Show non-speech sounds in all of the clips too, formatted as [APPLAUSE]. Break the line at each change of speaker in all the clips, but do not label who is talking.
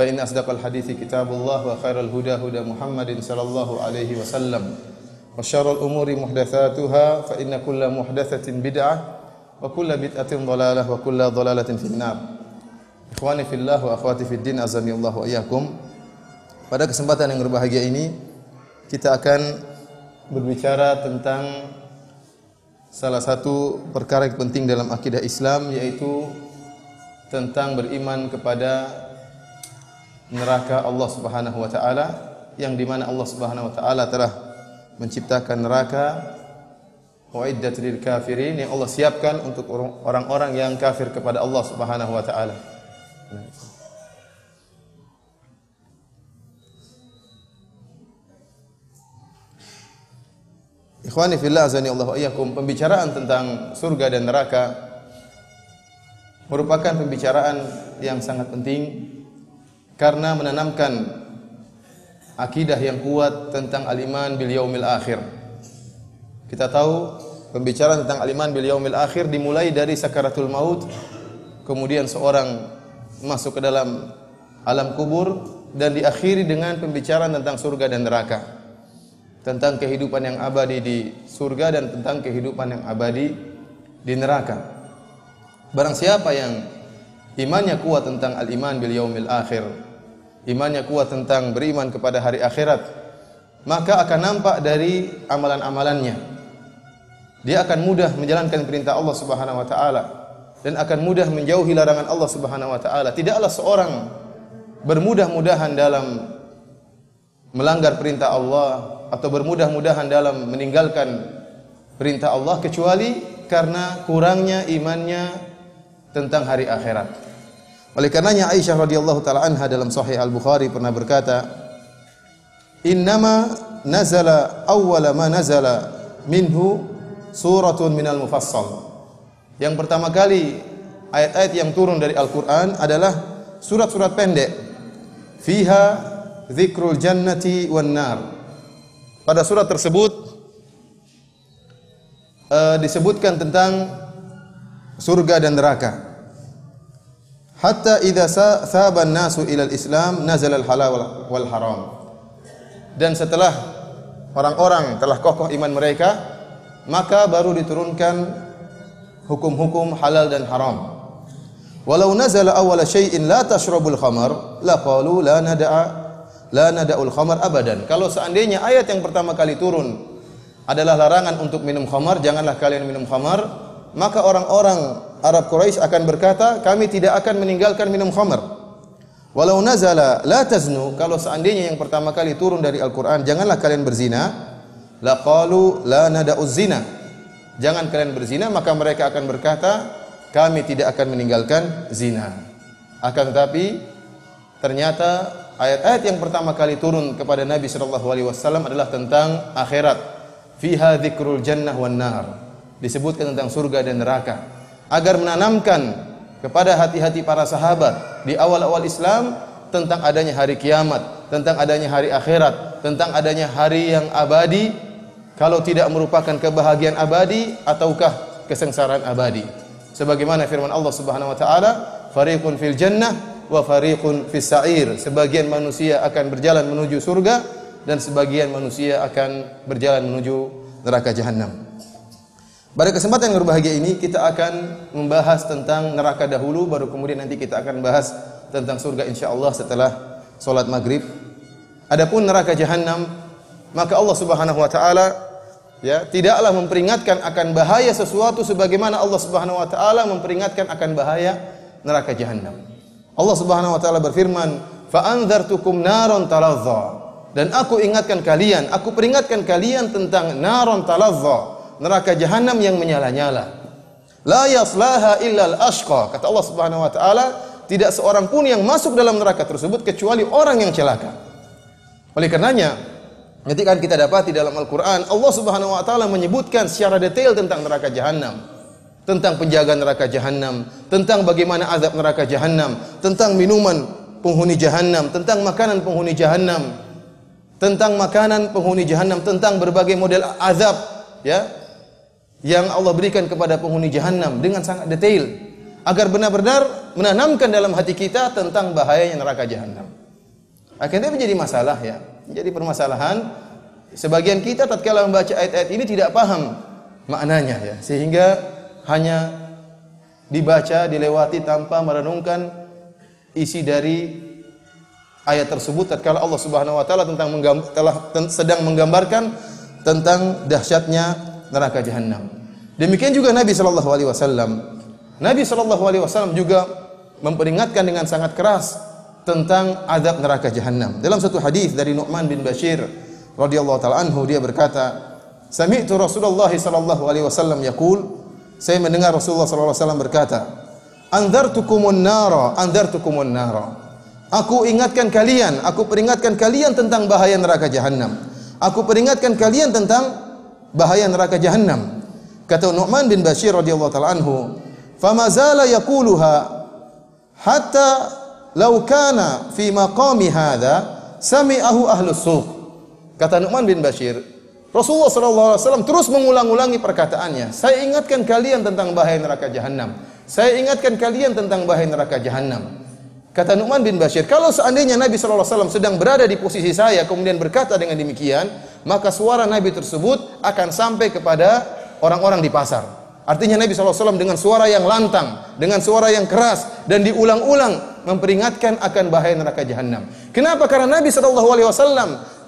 فإن أصدق الحديث كتاب الله وخير الهدى هدى محمد صلى الله عليه وسلم وشر الأمور محدثاتها فإن كل محدثة بدعة وكل بدعة ضلالة وكل ضلالة في النار Ikhwani fillah wa akhwati fid din azani Allah wa iyyakum. Pada kesempatan yang berbahagia ini kita akan berbicara tentang salah satu perkara yang penting dalam akidah Islam yaitu tentang beriman kepada neraka Allah Subhanahu wa taala yang di mana Allah Subhanahu wa taala telah menciptakan neraka uiddat lil kafirin yang Allah siapkan untuk orang-orang yang kafir kepada Allah Subhanahu wa taala. Ikhwani fillah azani Allah pembicaraan tentang surga dan neraka merupakan pembicaraan yang sangat penting karena menanamkan akidah yang kuat tentang aliman bil yaumil akhir. Kita tahu pembicaraan tentang aliman bil yaumil akhir dimulai dari sakaratul maut, kemudian seorang masuk ke dalam alam kubur dan diakhiri dengan pembicaraan tentang surga dan neraka. Tentang kehidupan yang abadi di surga dan tentang kehidupan yang abadi di neraka. Barang siapa yang imannya kuat tentang al-iman bil yaumil akhir, imannya kuat tentang beriman kepada hari akhirat, maka akan nampak dari amalan-amalannya. Dia akan mudah menjalankan perintah Allah Subhanahu wa taala dan akan mudah menjauhi larangan Allah Subhanahu wa taala. Tidaklah seorang bermudah-mudahan dalam melanggar perintah Allah atau bermudah-mudahan dalam meninggalkan perintah Allah kecuali karena kurangnya imannya tentang hari akhirat. Oleh karenanya Aisyah radhiyallahu taala anha dalam Sahih Al Bukhari pernah berkata, "Innama nazala awwala ma nazala minhu suratun minal mufassal." Yang pertama kali ayat-ayat yang turun dari Al-Qur'an adalah surat-surat pendek. Fiha dzikrul jannati wan nar. Pada surat tersebut uh, disebutkan tentang surga dan neraka hatta idza thaba nasu ilal islam nazal al halal wal haram dan setelah orang-orang telah kokoh iman mereka maka baru diturunkan hukum-hukum halal dan haram walau nazala awwala syai'in la tashrabul khamar la qalu la nada'a la nada'ul khamar abadan kalau seandainya ayat yang pertama kali turun adalah larangan untuk minum khamar janganlah kalian minum khamar maka orang-orang Arab Quraisy akan berkata, kami tidak akan meninggalkan minum khamr. Walau nazala la taznu, kalau seandainya yang pertama kali turun dari Al-Qur'an, janganlah kalian berzina, laqalu la nada'uz zina. Jangan kalian berzina, maka mereka akan berkata, kami tidak akan meninggalkan zina. Akan tetapi ternyata ayat-ayat yang pertama kali turun kepada Nabi sallallahu alaihi wasallam adalah tentang akhirat. Fiha dzikrul jannah wan nar disebutkan tentang surga dan neraka agar menanamkan kepada hati-hati para sahabat di awal-awal Islam tentang adanya hari kiamat, tentang adanya hari akhirat, tentang adanya hari yang abadi kalau tidak merupakan kebahagiaan abadi ataukah kesengsaraan abadi. Sebagaimana firman Allah Subhanahu wa taala, "Fariqun fil jannah wa fariqun fis sa'ir." Sebagian manusia akan berjalan menuju surga dan sebagian manusia akan berjalan menuju neraka jahanam. Pada kesempatan yang berbahagia ini kita akan membahas tentang neraka dahulu baru kemudian nanti kita akan bahas tentang surga insyaallah setelah salat maghrib. Adapun neraka jahanam maka Allah Subhanahu wa taala ya tidaklah memperingatkan akan bahaya sesuatu sebagaimana Allah Subhanahu wa taala memperingatkan akan bahaya neraka jahanam. Allah Subhanahu wa taala berfirman, "Fa anzartukum naron talazza." Dan aku ingatkan kalian, aku peringatkan kalian tentang naron talazza neraka jahanam yang menyala-nyala. La yaslaha illal ashqa. Kata Allah Subhanahu wa taala, tidak seorang pun yang masuk dalam neraka tersebut kecuali orang yang celaka. Oleh karenanya, ketika kita dapati dalam Al-Qur'an, Allah Subhanahu wa taala menyebutkan secara detail tentang neraka jahanam, tentang penjaga neraka jahanam, tentang bagaimana azab neraka jahanam, tentang minuman penghuni jahanam, tentang makanan penghuni jahanam, tentang makanan penghuni jahanam, tentang berbagai model azab, ya, yang Allah berikan kepada penghuni jahanam dengan sangat detail agar benar-benar menanamkan dalam hati kita tentang bahayanya neraka jahanam. Akhirnya menjadi masalah ya, menjadi permasalahan sebagian kita tatkala membaca ayat-ayat ini tidak paham maknanya ya, sehingga hanya dibaca dilewati tanpa merenungkan isi dari ayat tersebut tatkala Allah Subhanahu wa taala tentang telah sedang menggambarkan tentang dahsyatnya neraka jahanam. Demikian juga Nabi Shallallahu alaihi wasallam. Nabi Shallallahu alaihi wasallam juga memperingatkan dengan sangat keras tentang azab neraka jahanam. Dalam satu hadis dari Nu'man bin Bashir radhiyallahu taala anhu dia berkata, "Sami'tu Rasulullah sallallahu alaihi wasallam yaqul" Saya mendengar Rasulullah sallallahu alaihi wasallam berkata, "Anzartukumun nara, anzartukumun nara." Aku ingatkan kalian, aku peringatkan kalian tentang bahaya neraka jahanam. Aku peringatkan kalian tentang bahaya neraka jahanam. Kata Nu'man bin Bashir radhiyallahu taala anhu, "Fama zala yaquluha hatta law kana fi maqami hadha sami'ahu ahlus suq." Kata Nu'man bin Bashir, Rasulullah sallallahu alaihi wasallam terus mengulang-ulangi perkataannya. Saya ingatkan kalian tentang bahaya neraka jahanam. Saya ingatkan kalian tentang bahaya neraka jahanam. Kata Nu'man bin Bashir, kalau seandainya Nabi SAW sedang berada di posisi saya, kemudian berkata dengan demikian, maka suara Nabi tersebut akan sampai kepada orang-orang di pasar. Artinya Nabi SAW dengan suara yang lantang, dengan suara yang keras, dan diulang-ulang memperingatkan akan bahaya neraka jahanam. Kenapa? Karena Nabi SAW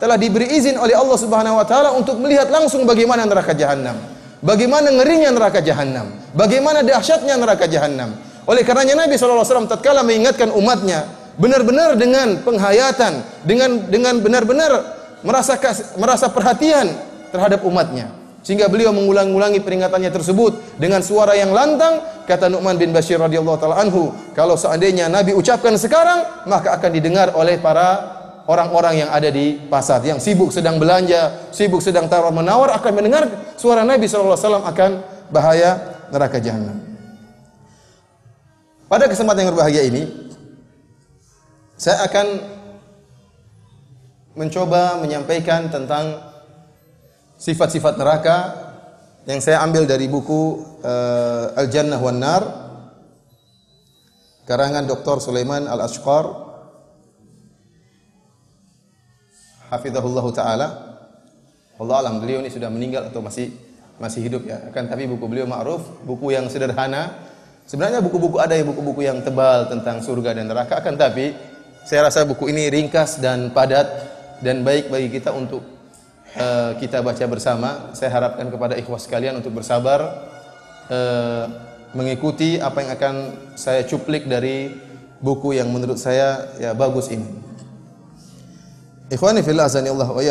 telah diberi izin oleh Allah Subhanahu Wa Taala untuk melihat langsung bagaimana neraka jahanam, bagaimana ngerinya neraka jahanam, bagaimana dahsyatnya neraka jahanam. Oleh karenanya Nabi SAW tatkala mengingatkan umatnya benar-benar dengan penghayatan, dengan dengan benar-benar merasa merasa perhatian terhadap umatnya. Sehingga beliau mengulang-ulangi peringatannya tersebut dengan suara yang lantang, kata Nu'man bin Bashir radhiyallahu taala anhu, kalau seandainya Nabi ucapkan sekarang, maka akan didengar oleh para orang-orang yang ada di pasar yang sibuk sedang belanja, sibuk sedang tawar menawar akan mendengar suara Nabi SAW akan bahaya neraka jahanam. Pada kesempatan yang berbahagia ini, saya akan mencoba menyampaikan tentang sifat-sifat neraka yang saya ambil dari buku uh, eh, Al Jannah wan Nar karangan Dr. Sulaiman Al Ashqar hafizahullah taala. Allah alam beliau ini sudah meninggal atau masih masih hidup ya. Akan tapi buku beliau ma'ruf, buku yang sederhana Sebenarnya buku-buku ada ya buku-buku yang tebal tentang surga dan neraka akan tapi saya rasa buku ini ringkas dan padat dan baik bagi kita untuk uh, kita baca bersama. Saya harapkan kepada ikhwah sekalian untuk bersabar uh, mengikuti apa yang akan saya cuplik dari buku yang menurut saya ya bagus ini. Ikhwani fillah azani Allah wa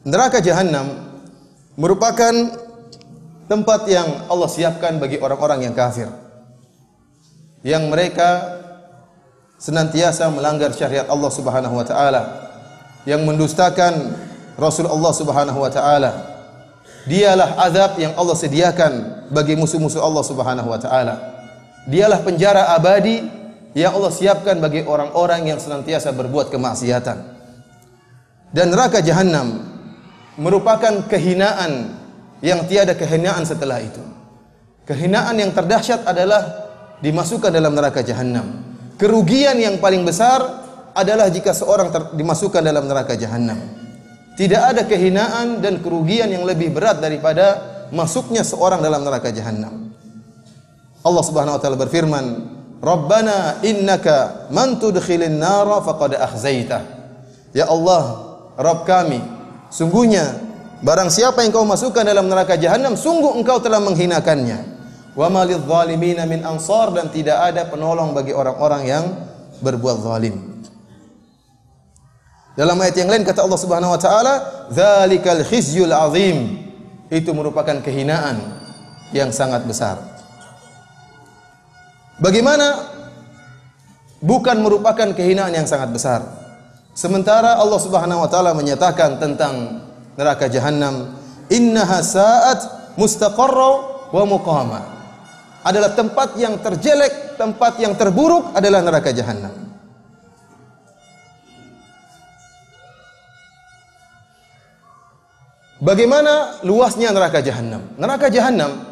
Neraka jahanam merupakan tempat yang Allah siapkan bagi orang-orang yang kafir. Yang mereka senantiasa melanggar syariat Allah Subhanahu wa taala, yang mendustakan Rasul Allah Subhanahu wa taala. Dialah azab yang Allah sediakan bagi musuh-musuh Allah Subhanahu wa taala. Dialah penjara abadi yang Allah siapkan bagi orang-orang yang senantiasa berbuat kemaksiatan. Dan neraka jahanam merupakan kehinaan yang tiada kehinaan setelah itu. Kehinaan yang terdahsyat adalah dimasukkan dalam neraka jahanam. Kerugian yang paling besar adalah jika seorang dimasukkan dalam neraka jahanam. Tidak ada kehinaan dan kerugian yang lebih berat daripada masuknya seorang dalam neraka jahanam. Allah Subhanahu wa taala berfirman, "Rabbana innaka man tudkhilin nara faqad akhzaitah." Ya Allah, Rabb kami, Sungguhnya barang siapa yang kau masukkan dalam neraka jahanam sungguh engkau telah menghinakannya. Wa malidh zalimina min ansar dan tidak ada penolong bagi orang-orang yang berbuat zalim. Dalam ayat yang lain kata Allah Subhanahu wa taala, "Dzalikal khizyul azim." Itu merupakan kehinaan yang sangat besar. Bagaimana bukan merupakan kehinaan yang sangat besar? Sementara Allah Subhanahu wa taala menyatakan tentang neraka jahanam, "Innaha sa'at mustaqarra wa muqama." Adalah tempat yang terjelek, tempat yang terburuk adalah neraka jahanam. Bagaimana luasnya neraka jahanam? Neraka jahanam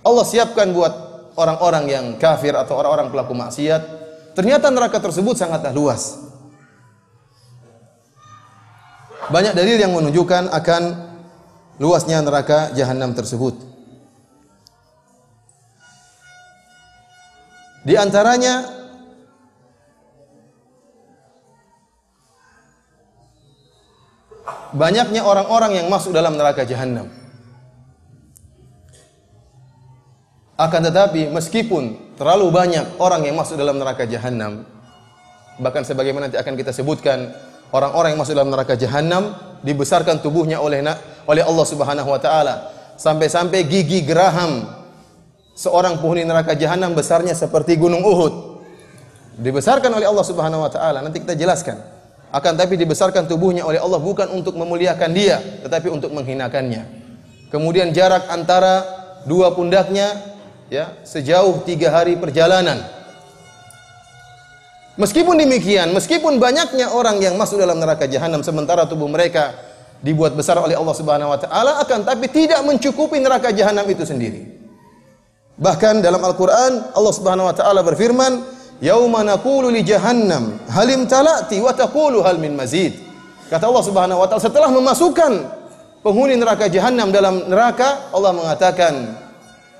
Allah siapkan buat orang-orang yang kafir atau orang-orang pelaku maksiat. Ternyata neraka tersebut sangatlah luas. Banyak dalil yang menunjukkan akan luasnya neraka jahanam tersebut. Di antaranya banyaknya orang-orang yang masuk dalam neraka jahanam. Akan tetapi meskipun terlalu banyak orang yang masuk dalam neraka jahanam, bahkan sebagaimana nanti akan kita sebutkan Orang-orang yang masuk dalam neraka jahanam dibesarkan tubuhnya oleh oleh Allah Subhanahu wa taala. Sampai-sampai gigi geraham seorang penghuni neraka jahanam besarnya seperti gunung Uhud. Dibesarkan oleh Allah Subhanahu wa taala. Nanti kita jelaskan. Akan tapi dibesarkan tubuhnya oleh Allah bukan untuk memuliakan dia, tetapi untuk menghinakannya. Kemudian jarak antara dua pundaknya ya sejauh tiga hari perjalanan. Meskipun demikian, meskipun banyaknya orang yang masuk dalam neraka jahanam sementara tubuh mereka dibuat besar oleh Allah Subhanahu wa taala akan tapi tidak mencukupi neraka jahanam itu sendiri. Bahkan dalam Al-Qur'an Allah Subhanahu wa taala berfirman, "Yauma naqulu li jahannam halim talati wa taqulu hal min mazid." Kata Allah Subhanahu wa taala setelah memasukkan penghuni neraka jahanam dalam neraka, Allah mengatakan,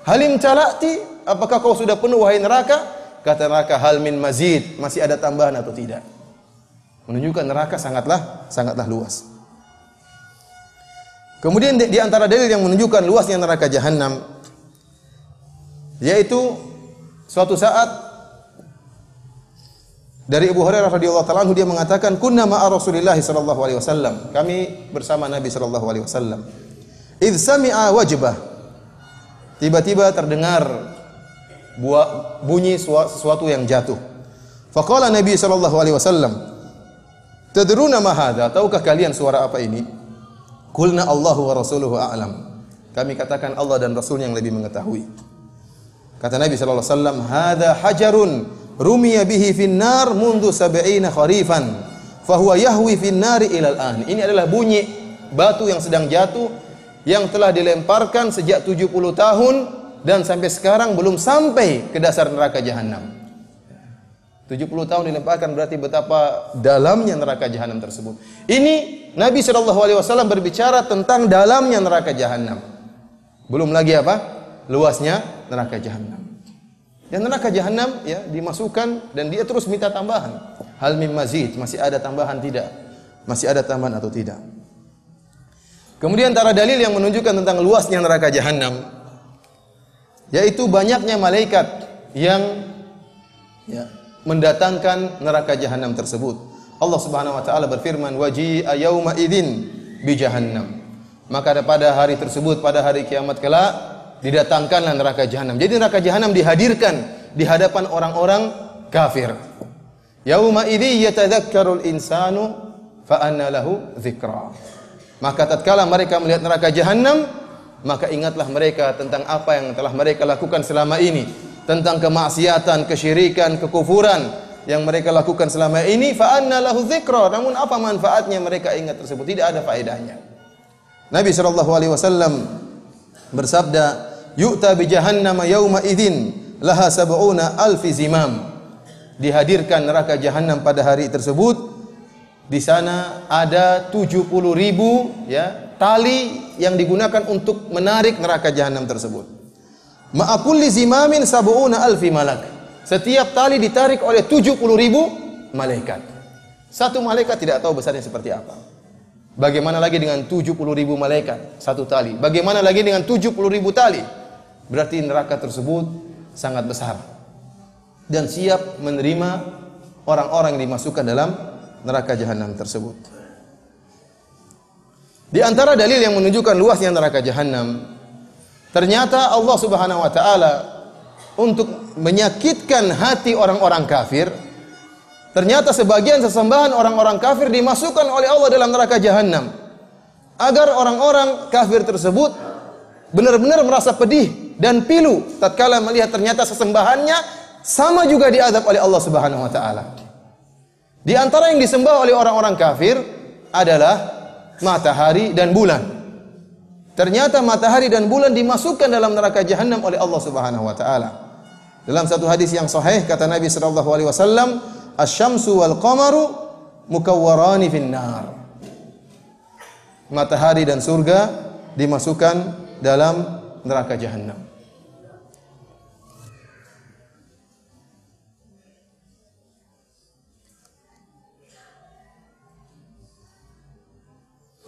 "Halim talati, apakah kau sudah penuh wahai neraka?" kata neraka hal min mazid, masih ada tambahan atau tidak. Menunjukkan neraka sangatlah sangatlah luas. Kemudian di, antara dalil yang menunjukkan luasnya neraka jahanam yaitu suatu saat dari Abu Hurairah radhiyallahu taala dia mengatakan kunna ma'a Rasulillah sallallahu alaihi wasallam. Kami bersama Nabi sallallahu alaihi wasallam. Idh sami'a wajbah. Tiba-tiba terdengar buah, bunyi sesuatu yang jatuh. Faqala Nabi sallallahu alaihi wasallam, "Tadruna ma hadza? Tahukah kalian suara apa ini?" Kulna Allahu wa rasuluhu a'lam. Kami katakan Allah dan Rasul yang lebih mengetahui. Kata Nabi sallallahu alaihi wasallam, "Hadza hajarun rumiya bihi fin nar mundu sab'ina kharifan, fa yahwi fin nari ila al-an." Ini adalah bunyi batu yang sedang jatuh yang telah dilemparkan sejak 70 tahun dan sampai sekarang belum sampai ke dasar neraka jahanam. 70 tahun dilemparkan berarti betapa dalamnya neraka jahanam tersebut. Ini Nabi Shallallahu alaihi wasallam berbicara tentang dalamnya neraka jahanam. Belum lagi apa? Luasnya neraka jahanam. Dan neraka jahanam ya dimasukkan dan dia terus minta tambahan. Hal mim mazid, masih ada tambahan tidak? Masih ada tambahan atau tidak? Kemudian antara dalil yang menunjukkan tentang luasnya neraka jahanam yaitu banyaknya malaikat yang ya, mendatangkan neraka jahanam tersebut. Allah Subhanahu wa taala berfirman, waji yauma idzin bi jahannam." Maka pada hari tersebut, pada hari kiamat kelak didatangkanlah neraka jahanam. Jadi neraka jahanam dihadirkan di hadapan orang-orang kafir. Yauma idzi yatadzakkarul insanu fa anna lahu dzikra. Maka tatkala mereka melihat neraka jahanam, maka ingatlah mereka tentang apa yang telah mereka lakukan selama ini tentang kemaksiatan, kesyirikan, kekufuran yang mereka lakukan selama ini fa anna lahu namun apa manfaatnya mereka ingat tersebut tidak ada faedahnya Nabi sallallahu alaihi wasallam bersabda yu'ta bi jahannam yauma idzin laha sab'una alfi zimam dihadirkan neraka jahanam pada hari tersebut di sana ada 70 ribu ya tali yang digunakan untuk menarik neraka jahanam tersebut. Ma'akulli zimamin sabu'una alfi malak. Setiap tali ditarik oleh 70 ribu malaikat. Satu malaikat tidak tahu besarnya seperti apa. Bagaimana lagi dengan 70 ribu malaikat satu tali? Bagaimana lagi dengan 70 ribu tali? Berarti neraka tersebut sangat besar dan siap menerima orang-orang yang dimasukkan dalam neraka jahanam tersebut. Di antara dalil yang menunjukkan luasnya neraka jahanam, ternyata Allah Subhanahu wa taala untuk menyakitkan hati orang-orang kafir, ternyata sebagian sesembahan orang-orang kafir dimasukkan oleh Allah dalam neraka jahanam agar orang-orang kafir tersebut benar-benar merasa pedih dan pilu tatkala melihat ternyata sesembahannya sama juga diadab oleh Allah Subhanahu wa taala. Di antara yang disembah oleh orang-orang kafir adalah matahari dan bulan. Ternyata matahari dan bulan dimasukkan dalam neraka jahanam oleh Allah Subhanahu wa taala. Dalam satu hadis yang sahih kata Nabi sallallahu alaihi wasallam, "Asy-syamsu wal qamaru mukawwarani fin nar." Matahari dan surga dimasukkan dalam neraka jahanam.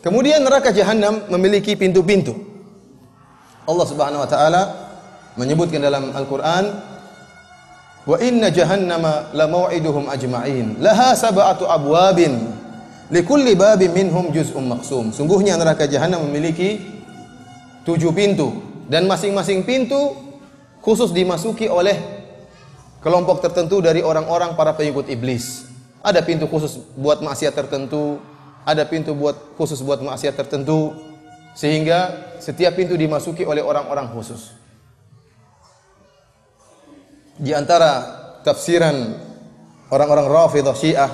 Kemudian neraka jahanam memiliki pintu-pintu. Allah Subhanahu wa taala menyebutkan dalam Al-Qur'an Wa inna jahannama la mau'iduhum ajma'in. Laha sab'atu abwabin. Likulli babin minhum juz'un maqsum. Sungguhnya neraka jahanam memiliki tujuh pintu dan masing-masing pintu khusus dimasuki oleh kelompok tertentu dari orang-orang para pengikut iblis. Ada pintu khusus buat maksiat tertentu, ada pintu buat khusus buat maksiat tertentu sehingga setiap pintu dimasuki oleh orang-orang khusus. Di antara tafsiran orang-orang Rafidhah Syiah,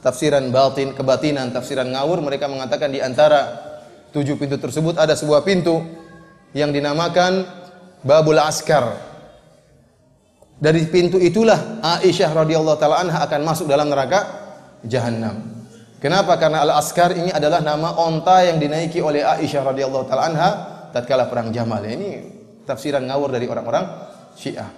tafsiran batin kebatinan, tafsiran ngawur mereka mengatakan di antara tujuh pintu tersebut ada sebuah pintu yang dinamakan Babul Askar. Dari pintu itulah Aisyah radhiyallahu taala anha akan masuk dalam neraka jahanam. Kenapa? Karena Al-Askar ini adalah nama onta yang dinaiki oleh Aisyah radhiyallahu taala anha tatkala perang Jamal. Ini tafsiran ngawur dari orang-orang Syiah.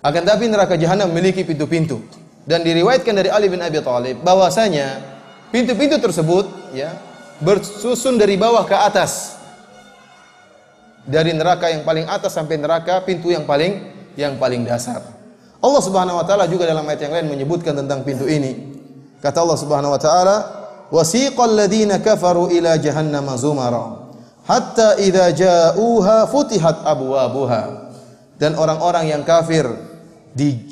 Akan tapi neraka jahannam memiliki pintu-pintu dan diriwayatkan dari Ali bin Abi Thalib bahwasanya pintu-pintu tersebut ya bersusun dari bawah ke atas. Dari neraka yang paling atas sampai neraka pintu yang paling yang paling dasar. Allah Subhanahu wa taala juga dalam ayat yang lain menyebutkan tentang pintu ini. Kata Allah Subhanahu wa taala, "Wasiqal ladzina kafaru ila jahannam zumara hatta idza ja'uha futihat abwabuha." Dan orang-orang yang kafir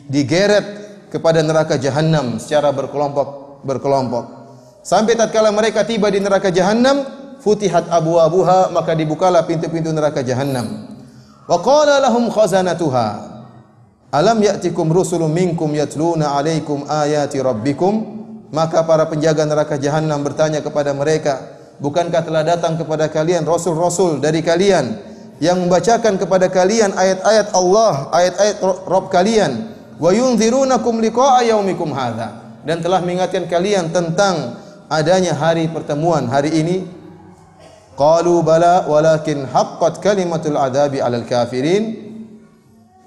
digeret kepada neraka jahanam secara berkelompok berkelompok. Sampai tatkala mereka tiba di neraka jahanam, futihat abwabuha maka dibukalah pintu-pintu neraka jahanam. Wa qala lahum khazanatuha Alam ya'tikum rusulun minkum yatluna alaikum ayati rabbikum maka para penjaga neraka jahanam bertanya kepada mereka, "Bukankah telah datang kepada kalian rasul-rasul dari kalian yang membacakan kepada kalian ayat-ayat Allah, ayat-ayat Rob kalian, wa yunzirunakum liqa'a yaumikum hadza?" Dan telah mengingatkan kalian tentang adanya hari pertemuan hari ini. Qalu bala walakin haqqat kalimatul adabi 'alal kafirin.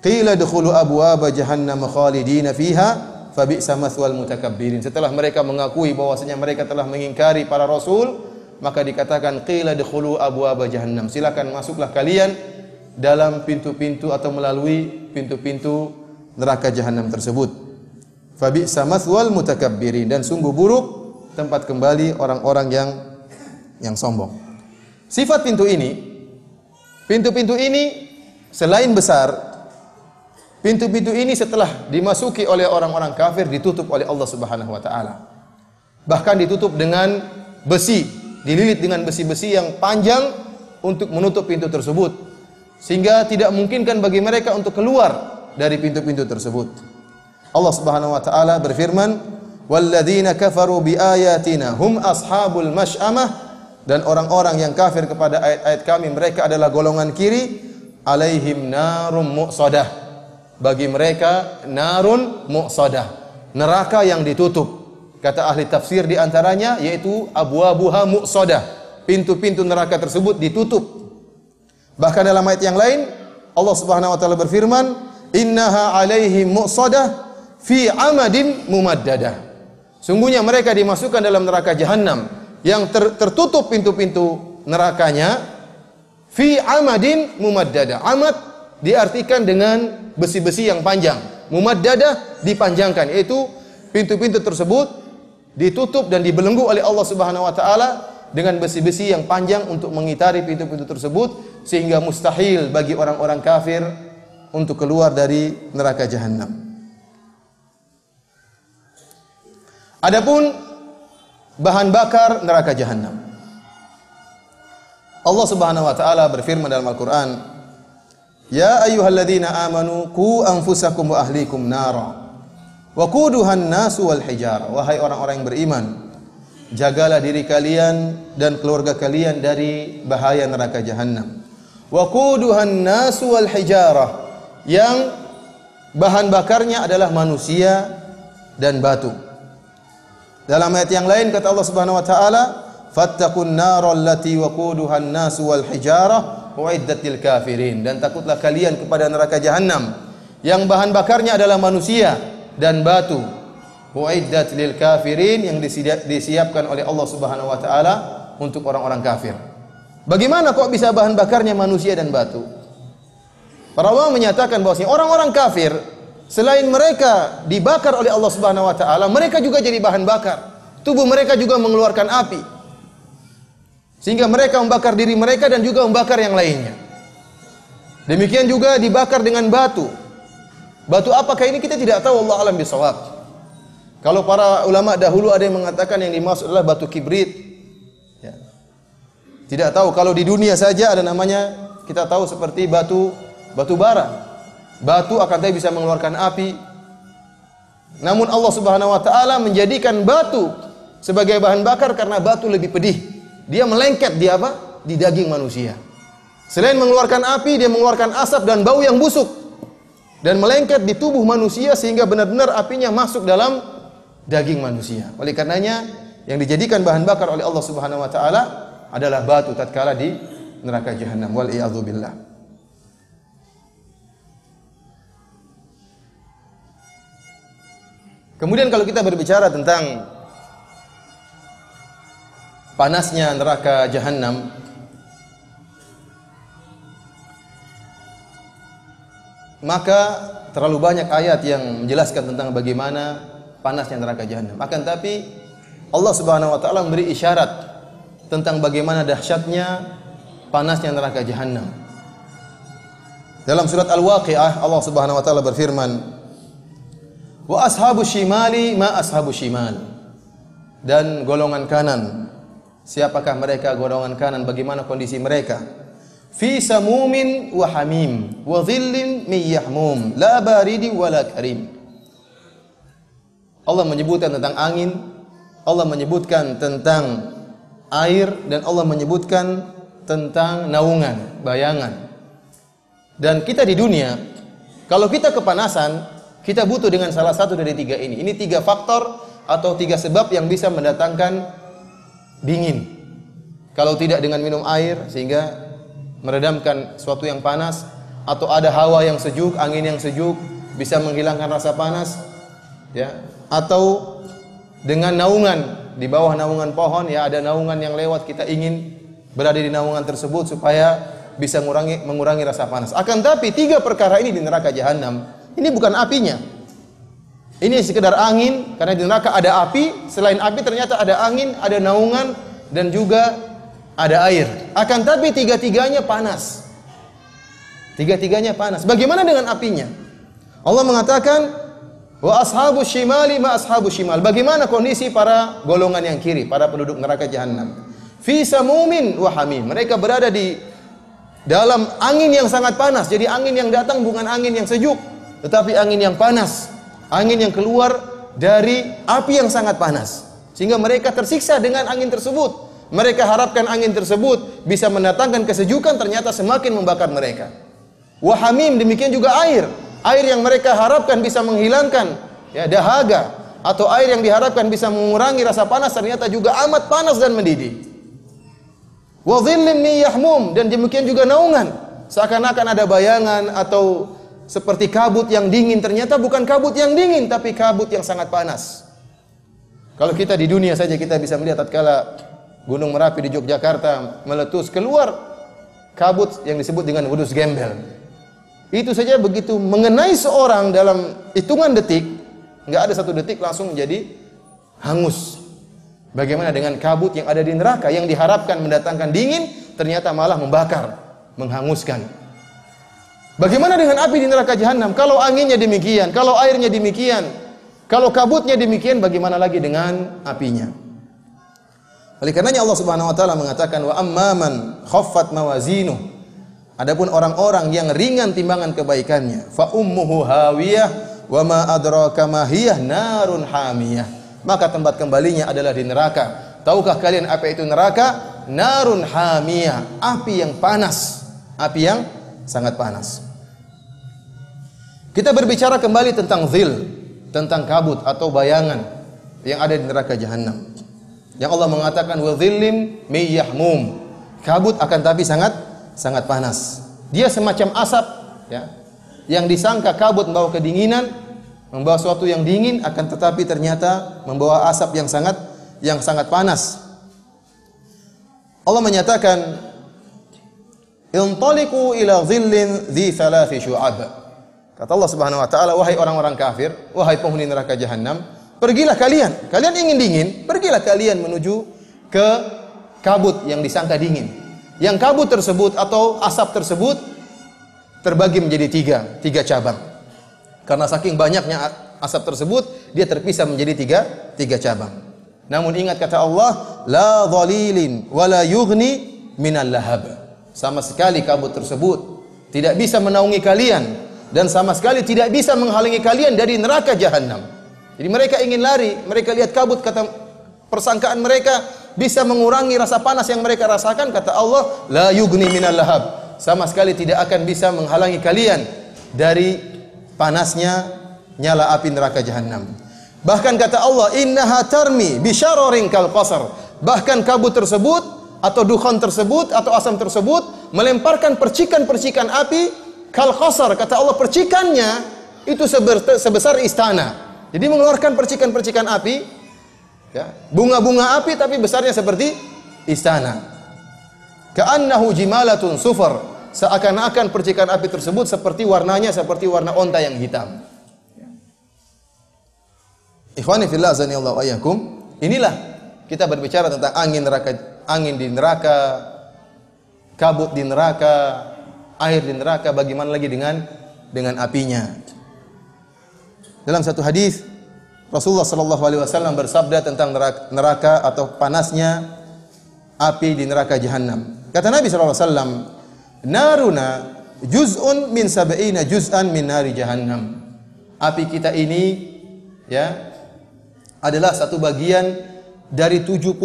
Qila dukhulu abwaaba jahannam khalidina fiha. Fabi sama sual mutakabirin. Setelah mereka mengakui bahwasanya mereka telah mengingkari para rasul, maka dikatakan qila abu abwaaba jahannam. Silakan masuklah kalian dalam pintu-pintu atau melalui pintu-pintu neraka jahanam tersebut. Fabi sama sual mutakabirin dan sungguh buruk tempat kembali orang-orang yang yang sombong. Sifat pintu ini pintu-pintu ini selain besar Pintu-pintu ini setelah dimasuki oleh orang-orang kafir ditutup oleh Allah Subhanahu wa taala. Bahkan ditutup dengan besi, dililit dengan besi-besi yang panjang untuk menutup pintu tersebut sehingga tidak mungkinkan bagi mereka untuk keluar dari pintu-pintu tersebut. Allah Subhanahu wa taala berfirman, "Walladzina kafaru biayatina hum ashabul masy'amah" dan orang-orang yang kafir kepada ayat-ayat kami mereka adalah golongan kiri alaihim narum muqsadah bagi mereka narun muqsadah, neraka yang ditutup. Kata ahli tafsir di antaranya yaitu abuha muqsadah. Pintu-pintu neraka tersebut ditutup. Bahkan dalam ayat yang lain Allah Subhanahu wa taala berfirman, "Innaha alaihim muqsadah fi amadim mumaddadah." Sungguhnya mereka dimasukkan dalam neraka jahanam yang ter tertutup pintu-pintu nerakanya fi amadin mumaddada. Amad diartikan dengan besi-besi yang panjang. Mumaddadah dipanjangkan yaitu pintu-pintu tersebut ditutup dan dibelenggu oleh Allah Subhanahu wa taala dengan besi-besi yang panjang untuk mengitari pintu-pintu tersebut sehingga mustahil bagi orang-orang kafir untuk keluar dari neraka jahanam. Adapun bahan bakar neraka jahanam. Allah Subhanahu wa taala berfirman dalam Al-Qur'an Ya ayyuhalladzina amanu ku anfusakum wa ahlikum nara. Wa quduhan nasu wal hijar Wahai orang-orang yang beriman, jagalah diri kalian dan keluarga kalian dari bahaya neraka jahannam Wa quduhan nasu wal hijarah yang bahan bakarnya adalah manusia dan batu. Dalam ayat yang lain kata Allah Subhanahu wa taala, "Fattaqun narallati lati waquduhan nasu wal hijarah wa'iddatil kafirin dan takutlah kalian kepada neraka jahanam yang bahan bakarnya adalah manusia dan batu wa'iddat kafirin yang disiapkan oleh Allah Subhanahu wa taala untuk orang-orang kafir. Bagaimana kok bisa bahan bakarnya manusia dan batu? Para ulama menyatakan bahwasanya orang-orang kafir selain mereka dibakar oleh Allah Subhanahu wa taala, mereka juga jadi bahan bakar. Tubuh mereka juga mengeluarkan api. Sehingga mereka membakar diri mereka dan juga membakar yang lainnya. Demikian juga dibakar dengan batu. Batu apakah ini kita tidak tahu Allah alam bisawab. Kalau para ulama dahulu ada yang mengatakan yang dimaksud adalah batu kibrit. Ya. Tidak tahu kalau di dunia saja ada namanya kita tahu seperti batu batu bara. Batu akan tadi bisa mengeluarkan api. Namun Allah Subhanahu wa taala menjadikan batu sebagai bahan bakar karena batu lebih pedih. Dia melengket di apa? Di daging manusia. Selain mengeluarkan api, dia mengeluarkan asap dan bau yang busuk. Dan melengket di tubuh manusia sehingga benar-benar apinya masuk dalam daging manusia. Oleh karenanya, yang dijadikan bahan bakar oleh Allah Subhanahu wa taala adalah batu tatkala di neraka jahanam. Wal billah. Kemudian kalau kita berbicara tentang panasnya neraka jahanam maka terlalu banyak ayat yang menjelaskan tentang bagaimana panasnya neraka jahanam akan tapi Allah Subhanahu wa taala memberi isyarat tentang bagaimana dahsyatnya panasnya neraka jahanam dalam surat Al-Waqiah Allah Subhanahu wa taala berfirman Wa ashabu shimali ma ashabu shimal. Dan golongan kanan Siapakah mereka golongan kanan? Bagaimana kondisi mereka? Fi samumin wa hamim wa dhillin min yahmum la baridi wa la karim. Allah menyebutkan tentang angin, Allah menyebutkan tentang air dan Allah menyebutkan tentang naungan, bayangan. Dan kita di dunia, kalau kita kepanasan, kita butuh dengan salah satu dari tiga ini. Ini tiga faktor atau tiga sebab yang bisa mendatangkan dingin. Kalau tidak dengan minum air sehingga meredamkan suatu yang panas atau ada hawa yang sejuk, angin yang sejuk bisa menghilangkan rasa panas ya atau dengan naungan di bawah naungan pohon ya ada naungan yang lewat kita ingin berada di naungan tersebut supaya bisa mengurangi mengurangi rasa panas. Akan tapi tiga perkara ini di neraka jahanam. Ini bukan apinya. Ini sekedar angin karena di neraka ada api, selain api ternyata ada angin, ada naungan dan juga ada air. Akan tapi tiga-tiganya panas. Tiga-tiganya panas. Bagaimana dengan apinya? Allah mengatakan wa ashabu shimali ma ashabu shimal. Bagaimana kondisi para golongan yang kiri, para penduduk neraka jahanam? Fi samumin wa hamim. Mereka berada di dalam angin yang sangat panas. Jadi angin yang datang bukan angin yang sejuk, tetapi angin yang panas angin yang keluar dari api yang sangat panas sehingga mereka tersiksa dengan angin tersebut mereka harapkan angin tersebut bisa mendatangkan kesejukan ternyata semakin membakar mereka wahamim demikian juga air air yang mereka harapkan bisa menghilangkan ya dahaga atau air yang diharapkan bisa mengurangi rasa panas ternyata juga amat panas dan mendidih. wazillim niyahmum yahmum dan demikian juga naungan. Seakan-akan ada bayangan atau seperti kabut yang dingin ternyata bukan kabut yang dingin tapi kabut yang sangat panas. Kalau kita di dunia saja kita bisa melihat tatkala Gunung Merapi di Yogyakarta meletus keluar kabut yang disebut dengan wudus gembel. Itu saja begitu mengenai seorang dalam hitungan detik, nggak ada satu detik langsung menjadi hangus. Bagaimana dengan kabut yang ada di neraka yang diharapkan mendatangkan dingin, ternyata malah membakar, menghanguskan. Bagaimana dengan api di neraka jahanam? Kalau anginnya demikian, kalau airnya demikian, kalau kabutnya demikian, bagaimana lagi dengan apinya? Oleh karenanya Allah Subhanahu wa taala mengatakan wa amman khaffat mawazinu. Adapun orang-orang yang ringan timbangan kebaikannya, fa ummuhu hawiyah wa ma adraka ma hiyah narun hamiyah. Maka tempat kembalinya adalah di neraka. Tahukah kalian apa itu neraka? Narun hamiyah, api yang panas, api yang sangat panas. Kita berbicara kembali tentang zil, tentang kabut atau bayangan yang ada di neraka jahanam. Yang Allah mengatakan wa dhillim miyahmum. Kabut akan tapi sangat sangat panas. Dia semacam asap ya. Yang disangka kabut membawa kedinginan, membawa sesuatu yang dingin akan tetapi ternyata membawa asap yang sangat yang sangat panas. Allah menyatakan Intaliqu ila di salah thalathi syu'ab. Kata Allah Subhanahu wa taala, "Wahai orang-orang kafir, wahai penghuni neraka jahanam, pergilah kalian. Kalian ingin dingin, pergilah kalian menuju ke kabut yang disangka dingin. Yang kabut tersebut atau asap tersebut terbagi menjadi tiga, tiga cabang. Karena saking banyaknya asap tersebut, dia terpisah menjadi tiga, tiga cabang. Namun ingat kata Allah, la dhalilin wa la yughni minal lahab. Sama sekali kabut tersebut tidak bisa menaungi kalian dan sama sekali tidak bisa menghalangi kalian dari neraka jahanam. Jadi mereka ingin lari, mereka lihat kabut kata persangkaan mereka bisa mengurangi rasa panas yang mereka rasakan kata Allah la yugni minal lahab. Sama sekali tidak akan bisa menghalangi kalian dari panasnya nyala api neraka jahanam. Bahkan kata Allah innaha tarmi bisharoring kal qasar. Bahkan kabut tersebut atau dukhon tersebut atau asam tersebut melemparkan percikan-percikan api Kal khasar kata Allah percikannya itu sebesar istana. Jadi mengeluarkan percikan-percikan api ya, bunga-bunga api tapi besarnya seperti istana. Ka'annahu jimalatun sufar. Seakan-akan percikan api tersebut seperti warnanya seperti warna onta yang hitam. Ya. Ikhwani fillah azani Allah Inilah kita berbicara tentang angin neraka, angin di neraka, kabut di neraka, air di neraka, bagaimana lagi dengan dengan apinya. Dalam satu hadis Rasulullah sallallahu alaihi wasallam bersabda tentang neraka, neraka atau panasnya api di neraka jahanam. Kata Nabi sallallahu alaihi wasallam, "Naruna juz'un min sab'ina juz'an min nari jahanam Api kita ini ya adalah satu bagian dari 70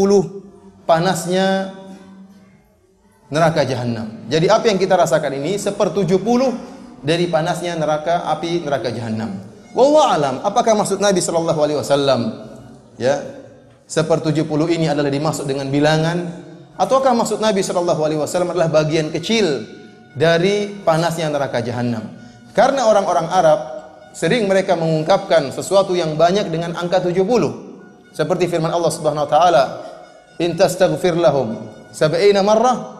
panasnya neraka jahanam. Jadi apa yang kita rasakan ini sepertujuh puluh dari panasnya neraka api neraka jahanam. Wallahu alam, apakah maksud Nabi sallallahu alaihi wasallam ya sepertujuh puluh ini adalah dimaksud dengan bilangan ataukah maksud Nabi sallallahu alaihi wasallam adalah bagian kecil dari panasnya neraka jahanam? Karena orang-orang Arab sering mereka mengungkapkan sesuatu yang banyak dengan angka tujuh puluh Seperti firman Allah Subhanahu wa taala, "In tastaghfir lahum 70 marrah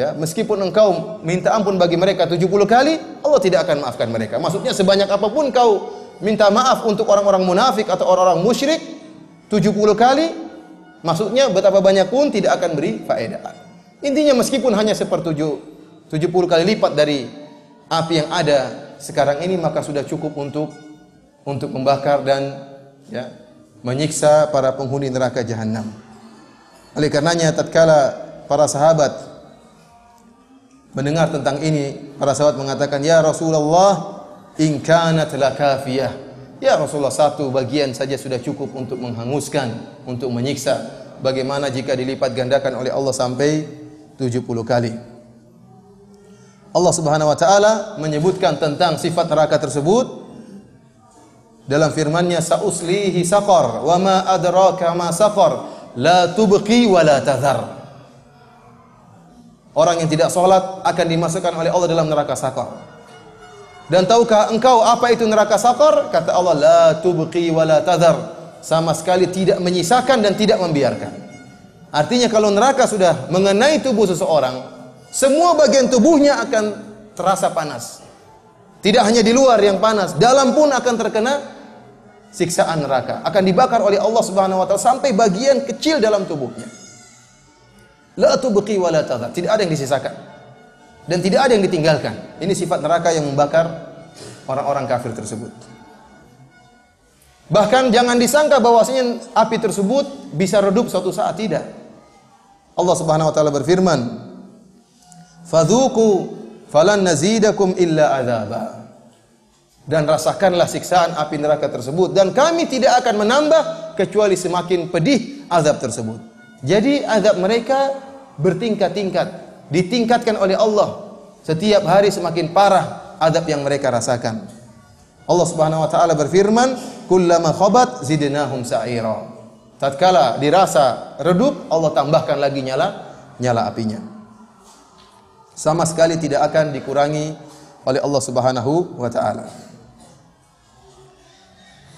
Ya, meskipun engkau minta ampun bagi mereka 70 kali, Allah tidak akan maafkan mereka. Maksudnya sebanyak apapun kau minta maaf untuk orang-orang munafik atau orang-orang musyrik 70 kali, maksudnya betapa banyak pun tidak akan beri faedah. Intinya meskipun hanya sepertujuh 70 kali lipat dari api yang ada sekarang ini maka sudah cukup untuk untuk membakar dan ya menyiksa para penghuni neraka jahanam. Oleh karenanya tatkala para sahabat mendengar tentang ini, para sahabat mengatakan, "Ya Rasulullah, in kanat kafiah Ya Rasulullah, satu bagian saja sudah cukup untuk menghanguskan, untuk menyiksa. Bagaimana jika dilipat gandakan oleh Allah sampai 70 kali? Allah Subhanahu wa taala menyebutkan tentang sifat neraka tersebut dalam firman-Nya sauslihi saqar wa ma adraka ma saqar la tubqi wa la tadhar. Orang yang tidak sholat akan dimasukkan oleh Allah dalam neraka sakar. Dan tahukah engkau apa itu neraka sakar? Kata Allah, la tubqi wa la tadhar. Sama sekali tidak menyisakan dan tidak membiarkan. Artinya kalau neraka sudah mengenai tubuh seseorang, semua bagian tubuhnya akan terasa panas. Tidak hanya di luar yang panas, dalam pun akan terkena siksaan neraka. Akan dibakar oleh Allah Subhanahu wa taala sampai bagian kecil dalam tubuhnya. La tubqi wa la tadhar. Tidak ada yang disisakan dan tidak ada yang ditinggalkan. Ini sifat neraka yang membakar orang-orang kafir tersebut. Bahkan jangan disangka bahwasanya api tersebut bisa redup suatu saat tidak. Allah Subhanahu wa taala berfirman, "Fadzuqu falan nazidakum illa adzaba." Dan rasakanlah siksaan api neraka tersebut dan kami tidak akan menambah kecuali semakin pedih azab tersebut. Jadi azab mereka bertingkat-tingkat, ditingkatkan oleh Allah. Setiap hari semakin parah azab yang mereka rasakan. Allah Subhanahu wa taala berfirman, "Kullama khabat zidnahum sa'ira." Tatkala dirasa redup, Allah tambahkan lagi nyala nyala apinya. Sama sekali tidak akan dikurangi oleh Allah Subhanahu wa taala.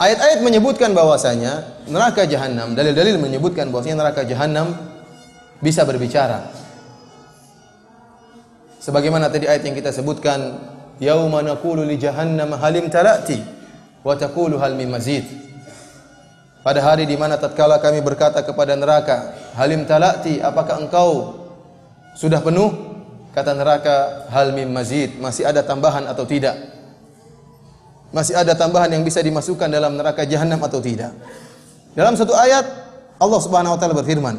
Ayat-ayat menyebutkan bahwasanya neraka jahanam, dalil-dalil menyebutkan bahwasanya neraka jahanam bisa berbicara. Sebagaimana tadi ayat yang kita sebutkan, yauma naqulu li jahannam halim talati wa taqulu hal min mazid. Pada hari di mana tatkala kami berkata kepada neraka, halim talati, apakah engkau sudah penuh? Kata neraka, hal min mazid, masih ada tambahan atau tidak? masih ada tambahan yang bisa dimasukkan dalam neraka jahanam atau tidak. Dalam satu ayat Allah Subhanahu wa taala berfirman,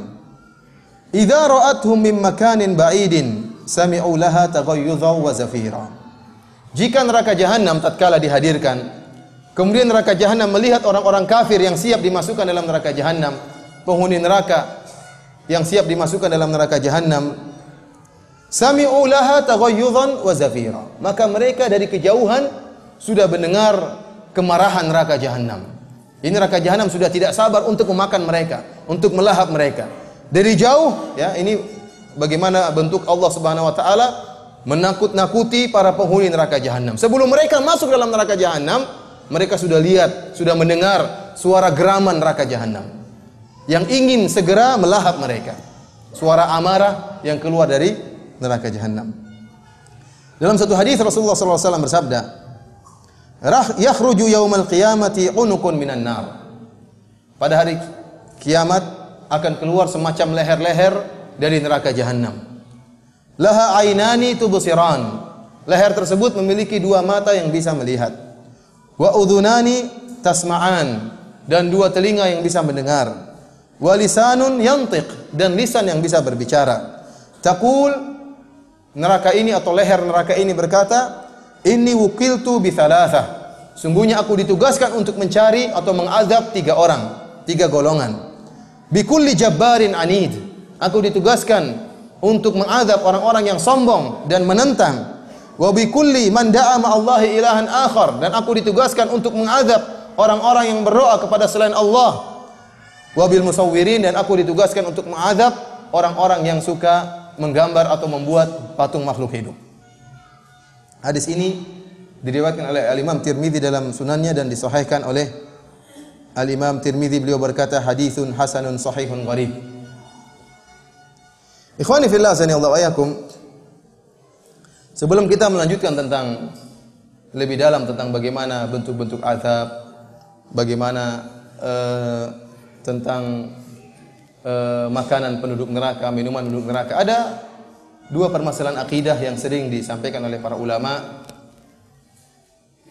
"Idza ra'athum min makanin ba'idin sami'u laha taghayyudha wa zafira." Jika neraka jahanam tatkala dihadirkan, kemudian neraka jahanam melihat orang-orang kafir yang siap dimasukkan dalam neraka jahanam, penghuni neraka yang siap dimasukkan dalam neraka jahanam, sami'u laha taghayyudan wa zafira. Maka mereka dari kejauhan sudah mendengar kemarahan neraka jahanam. Ini neraka jahanam sudah tidak sabar untuk memakan mereka, untuk melahap mereka. Dari jauh ya ini bagaimana bentuk Allah Subhanahu wa taala menakut-nakuti para penghuni neraka jahanam. Sebelum mereka masuk dalam neraka jahanam, mereka sudah lihat, sudah mendengar suara geraman neraka jahanam yang ingin segera melahap mereka. Suara amarah yang keluar dari neraka jahanam. Dalam satu hadis Rasulullah SAW bersabda, Rah yakhruju yaumal qiyamati unukun minan nar. Pada hari kiamat akan keluar semacam leher-leher dari neraka jahanam. Laha ainani tubsiran. Leher tersebut memiliki dua mata yang bisa melihat. Wa udhunani tasma'an dan dua telinga yang bisa mendengar. Wa lisanun yantiq dan lisan yang bisa berbicara. Taqul neraka ini atau leher neraka ini berkata, ini wukil tu thalathah. Sungguhnya aku ditugaskan untuk mencari atau mengazab tiga orang, tiga golongan. Bikuli jabarin jabbarin anid. Aku ditugaskan untuk mengazab orang-orang yang sombong dan menentang. Wa mandaa ma man da'a ma'allahi ilahan akhar. Dan aku ditugaskan untuk mengazab orang-orang yang berdoa kepada selain Allah. Wa bil dan aku ditugaskan untuk mengazab orang-orang yang suka menggambar atau membuat patung makhluk hidup. Hadis ini diriwayatkan oleh Al-Imam Tirmidzi dalam sunannya dan disahihkan oleh Al-Imam Tirmidzi beliau berkata hadithun hasanun sahihun gharib. Ikhwani fillah sanallahu wa Sebelum kita melanjutkan tentang lebih dalam tentang bagaimana bentuk-bentuk azab, bagaimana uh, tentang uh, makanan penduduk neraka, minuman penduduk neraka, ada dua permasalahan akidah yang sering disampaikan oleh para ulama.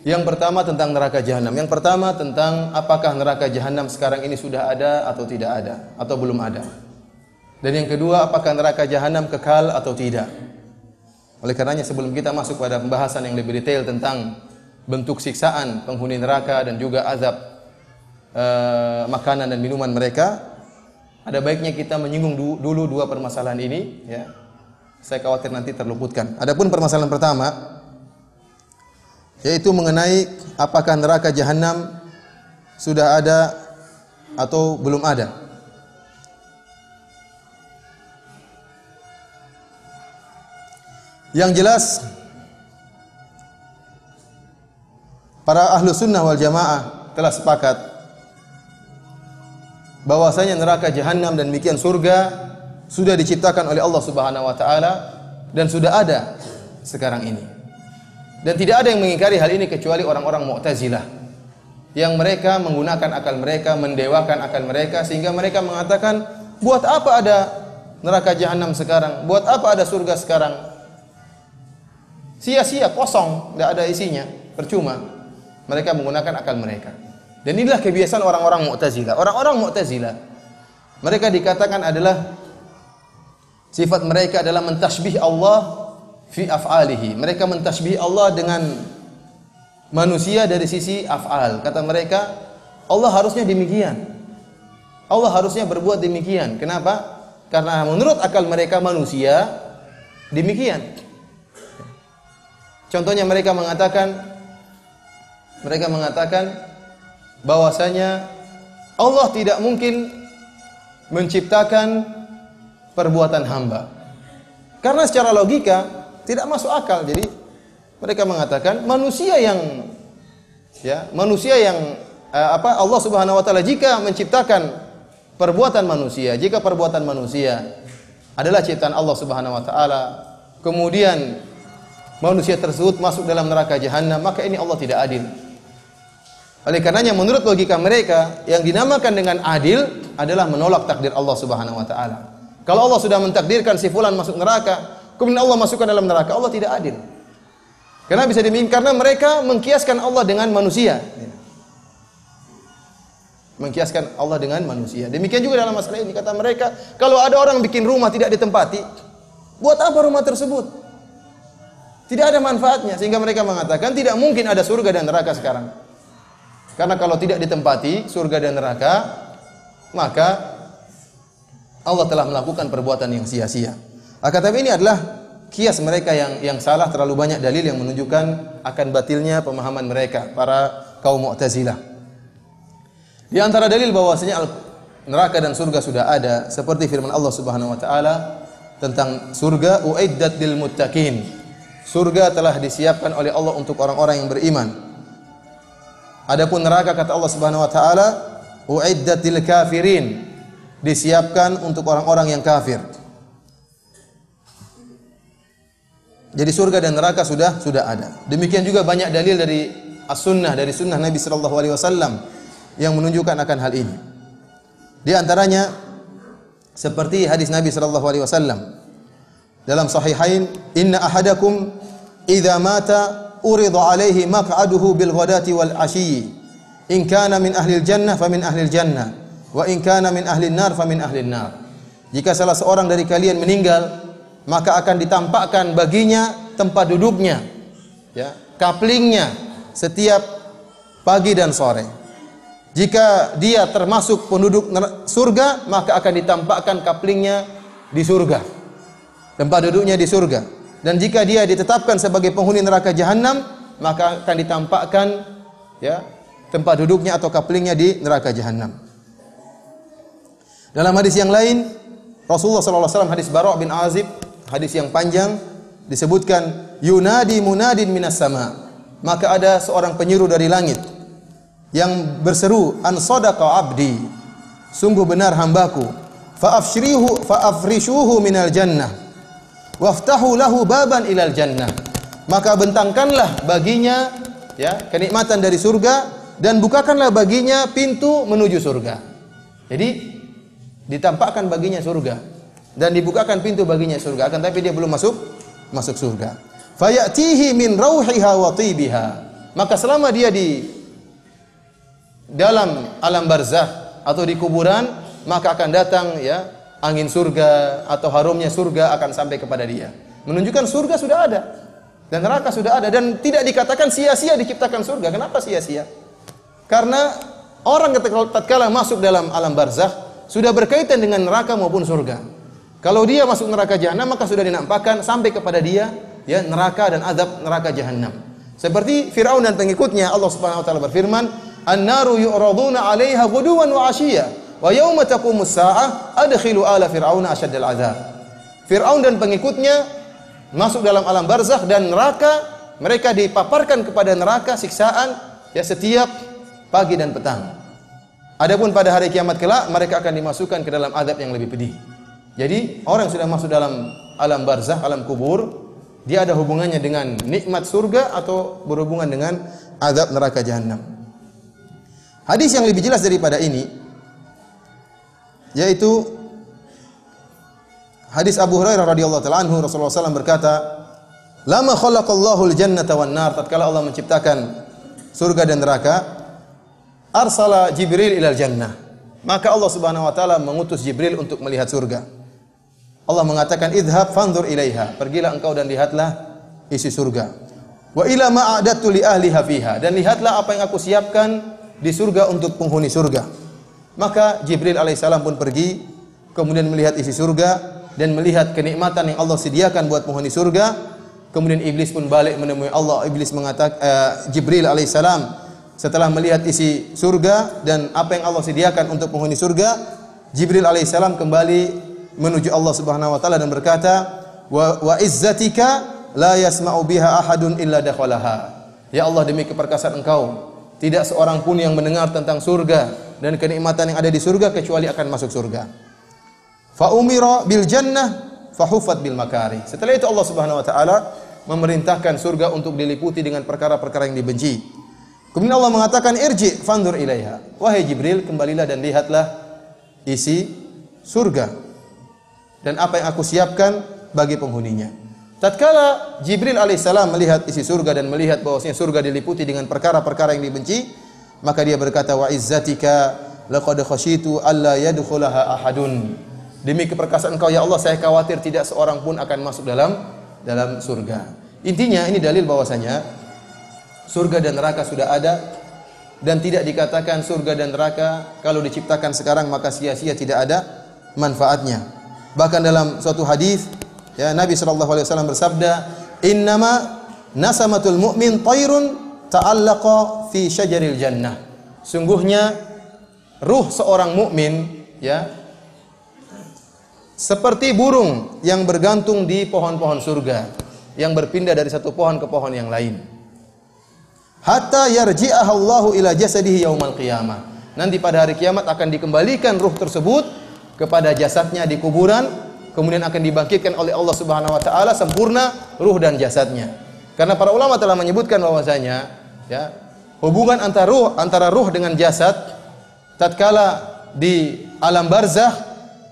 Yang pertama tentang neraka jahanam. Yang pertama tentang apakah neraka jahanam sekarang ini sudah ada atau tidak ada atau belum ada. Dan yang kedua apakah neraka jahanam kekal atau tidak. Oleh karenanya sebelum kita masuk pada pembahasan yang lebih detail tentang bentuk siksaan penghuni neraka dan juga azab eh, makanan dan minuman mereka, ada baiknya kita menyinggung dulu dua permasalahan ini ya saya khawatir nanti terluputkan. Adapun permasalahan pertama yaitu mengenai apakah neraka jahanam sudah ada atau belum ada. Yang jelas para ahlu sunnah wal jamaah telah sepakat bahwasanya neraka jahanam dan demikian surga sudah diciptakan oleh Allah Subhanahu wa taala dan sudah ada sekarang ini. Dan tidak ada yang mengingkari hal ini kecuali orang-orang Mu'tazilah yang mereka menggunakan akal mereka, mendewakan akal mereka sehingga mereka mengatakan, "Buat apa ada neraka jahanam sekarang? Buat apa ada surga sekarang?" Sia-sia, kosong, tidak ada isinya, percuma. Mereka menggunakan akal mereka. Dan inilah kebiasaan orang-orang Mu'tazilah. Orang-orang Mu'tazilah mereka dikatakan adalah Sifat mereka adalah mentasbih Allah fi af'alihi. Mereka mentasbih Allah dengan manusia dari sisi af'al. Kata mereka, Allah harusnya demikian. Allah harusnya berbuat demikian. Kenapa? Karena menurut akal mereka manusia demikian. Contohnya mereka mengatakan mereka mengatakan bahwasanya Allah tidak mungkin menciptakan perbuatan hamba. Karena secara logika tidak masuk akal. Jadi mereka mengatakan manusia yang ya, manusia yang eh, apa Allah Subhanahu wa taala jika menciptakan perbuatan manusia, jika perbuatan manusia adalah ciptaan Allah Subhanahu wa taala, kemudian manusia tersebut masuk dalam neraka jahanam, maka ini Allah tidak adil. Oleh karenanya menurut logika mereka yang dinamakan dengan adil adalah menolak takdir Allah Subhanahu wa taala. Kalau Allah sudah mentakdirkan si fulan masuk neraka, kemudian Allah masukkan dalam neraka, Allah tidak adil. Karena bisa dimin karena mereka mengkiaskan Allah dengan manusia. Mengkiaskan Allah dengan manusia. Demikian juga dalam masalah ini kata mereka, kalau ada orang bikin rumah tidak ditempati, buat apa rumah tersebut? Tidak ada manfaatnya sehingga mereka mengatakan tidak mungkin ada surga dan neraka sekarang. Karena kalau tidak ditempati surga dan neraka, maka Allah telah melakukan perbuatan yang sia-sia. Akan tapi ini adalah kias mereka yang yang salah terlalu banyak dalil yang menunjukkan akan batilnya pemahaman mereka para kaum Mu'tazilah. Di antara dalil bahwasanya neraka dan surga sudah ada seperti firman Allah Subhanahu wa taala tentang surga uiddat lil muttaqin. Surga telah disiapkan oleh Allah untuk orang-orang yang beriman. Adapun neraka kata Allah Subhanahu wa taala uiddat lil kafirin disiapkan untuk orang-orang yang kafir. Jadi surga dan neraka sudah sudah ada. Demikian juga banyak dalil dari as-sunnah dari sunnah Nabi Shallallahu Alaihi Wasallam yang menunjukkan akan hal ini. Di antaranya seperti hadis Nabi Shallallahu Alaihi Wasallam dalam Sahihain, Inna ahadakum idha mata urid alaihi maq'aduhu bil ghadati wal ashiyi, In kana min ahli al jannah fa min ahli al jannah Wa in kana min ahlin nar fa min ahlin nar. Jika salah seorang dari kalian meninggal, maka akan ditampakkan baginya tempat duduknya, ya, kaplingnya setiap pagi dan sore. Jika dia termasuk penduduk surga, maka akan ditampakkan kaplingnya di surga. Tempat duduknya di surga. Dan jika dia ditetapkan sebagai penghuni neraka jahanam, maka akan ditampakkan ya tempat duduknya atau kaplingnya di neraka jahanam. Dalam hadis yang lain, Rasulullah SAW hadis Barok bin Azib, hadis yang panjang, disebutkan, Yunadi munadin minas sama. Maka ada seorang penyuruh dari langit, yang berseru, An sadaqa abdi, sungguh benar hambaku, fa'afshrihu fa'afrishuhu minal jannah, waftahu lahu baban ilal jannah. Maka bentangkanlah baginya ya kenikmatan dari surga dan bukakanlah baginya pintu menuju surga. Jadi ditampakkan baginya surga dan dibukakan pintu baginya surga akan tapi dia belum masuk masuk surga fayatihi min rauhiha wa tibiha maka selama dia di dalam alam barzah atau di kuburan maka akan datang ya angin surga atau harumnya surga akan sampai kepada dia menunjukkan surga sudah ada dan neraka sudah ada dan tidak dikatakan sia-sia diciptakan surga kenapa sia-sia karena orang ketika tatkala masuk dalam alam barzah sudah berkaitan dengan neraka maupun surga. Kalau dia masuk neraka jahanam maka sudah dinampakkan sampai kepada dia ya neraka dan azab neraka jahanam. Seperti Firaun dan pengikutnya Allah Subhanahu wa taala berfirman, "An-naru yu'raduna 'alaiha ghuduwan wa 'ashiyya wa yauma taqumus sa'ah adkhilu ala fir'auna asyaddal adzab. Firaun dan pengikutnya masuk dalam alam barzakh dan neraka mereka dipaparkan kepada neraka siksaan ya setiap pagi dan petang. Adapun pada hari kiamat kelak mereka akan dimasukkan ke dalam adab yang lebih pedih. Jadi orang yang sudah masuk dalam alam barzah, alam kubur, dia ada hubungannya dengan nikmat surga atau berhubungan dengan adab neraka jahanam. Hadis yang lebih jelas daripada ini yaitu hadis Abu Hurairah radhiyallahu taala anhu Rasulullah SAW berkata, "Lama khalaqallahu al-jannata wan Tatkala Allah menciptakan surga dan neraka, arsala Jibril ilal jannah. Maka Allah Subhanahu wa taala mengutus Jibril untuk melihat surga. Allah mengatakan idhab fanzur ilaiha. Pergilah engkau dan lihatlah isi surga. Wa ila ma'adatu li ahli hafiha. Dan lihatlah apa yang aku siapkan di surga untuk penghuni surga. Maka Jibril alaihissalam pun pergi kemudian melihat isi surga dan melihat kenikmatan yang Allah sediakan buat penghuni surga. Kemudian iblis pun balik menemui Allah. Iblis mengatakan uh, Jibril alaihissalam setelah melihat isi surga dan apa yang Allah sediakan untuk penghuni surga, Jibril alaihissalam kembali menuju Allah Subhanahu wa taala dan berkata, "Wa, wa izzatika la yasma'u biha ahadun illa dakhalaha." Ya Allah demi keperkasaan Engkau, tidak seorang pun yang mendengar tentang surga dan kenikmatan yang ada di surga kecuali akan masuk surga. Fa umira bil jannah fa hufat bil makari. Setelah itu Allah Subhanahu wa taala memerintahkan surga untuk diliputi dengan perkara-perkara yang dibenci. Kemudian Allah mengatakan irji fandur ilaiha. Wahai Jibril, kembalilah dan lihatlah isi surga dan apa yang aku siapkan bagi penghuninya. Tatkala Jibril alaihissalam melihat isi surga dan melihat bahwasanya surga diliputi dengan perkara-perkara yang dibenci, maka dia berkata wa izzatika laqad khasyitu alla yadkhulaha ahadun. Demi keperkasaan Engkau ya Allah, saya khawatir tidak seorang pun akan masuk dalam dalam surga. Intinya ini dalil bahwasanya surga dan neraka sudah ada dan tidak dikatakan surga dan neraka kalau diciptakan sekarang maka sia-sia tidak ada manfaatnya. Bahkan dalam suatu hadis ya Nabi saw bersabda, "Innama nasamatul mu'min tairun ta'allaqa fi syajaril jannah." Sungguhnya ruh seorang mukmin ya seperti burung yang bergantung di pohon-pohon surga yang berpindah dari satu pohon ke pohon yang lain hatta yarji'aha Allahu ila jasadihi yaumal qiyamah. Nanti pada hari kiamat akan dikembalikan ruh tersebut kepada jasadnya di kuburan, kemudian akan dibangkitkan oleh Allah Subhanahu wa taala sempurna ruh dan jasadnya. Karena para ulama telah menyebutkan bahwasanya ya, hubungan antara ruh antara ruh dengan jasad tatkala di alam barzah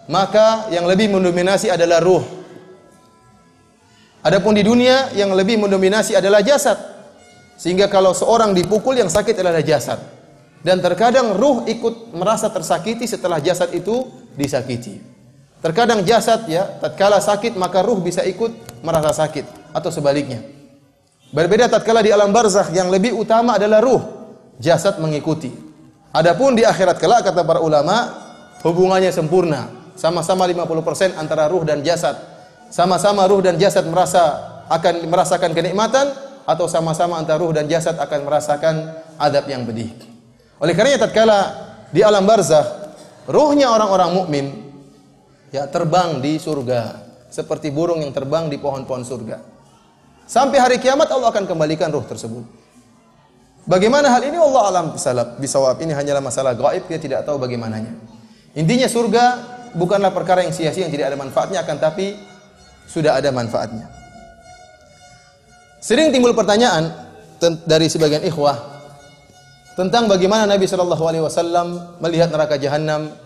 maka yang lebih mendominasi adalah ruh. Adapun di dunia yang lebih mendominasi adalah jasad. Sehingga kalau seorang dipukul yang sakit adalah jasad. Dan terkadang ruh ikut merasa tersakiti setelah jasad itu disakiti. Terkadang jasad ya, tatkala sakit maka ruh bisa ikut merasa sakit atau sebaliknya. Berbeda tatkala di alam barzakh yang lebih utama adalah ruh, jasad mengikuti. Adapun di akhirat kelak kata para ulama, hubungannya sempurna. Sama-sama 50% antara ruh dan jasad. Sama-sama ruh dan jasad merasa akan merasakan kenikmatan, atau sama-sama antara ruh dan jasad akan merasakan adab yang pedih. Oleh karenanya tatkala di alam barzah ruhnya orang-orang mukmin ya terbang di surga seperti burung yang terbang di pohon-pohon surga. Sampai hari kiamat Allah akan kembalikan ruh tersebut. Bagaimana hal ini Allah alam bisalab, bisawab ini hanyalah masalah gaib dia tidak tahu bagaimananya. Intinya surga bukanlah perkara yang sia-sia yang tidak ada manfaatnya akan tapi sudah ada manfaatnya. Sering timbul pertanyaan dari sebagian ikhwah tentang bagaimana Nabi Shallallahu Alaihi Wasallam melihat neraka jahanam.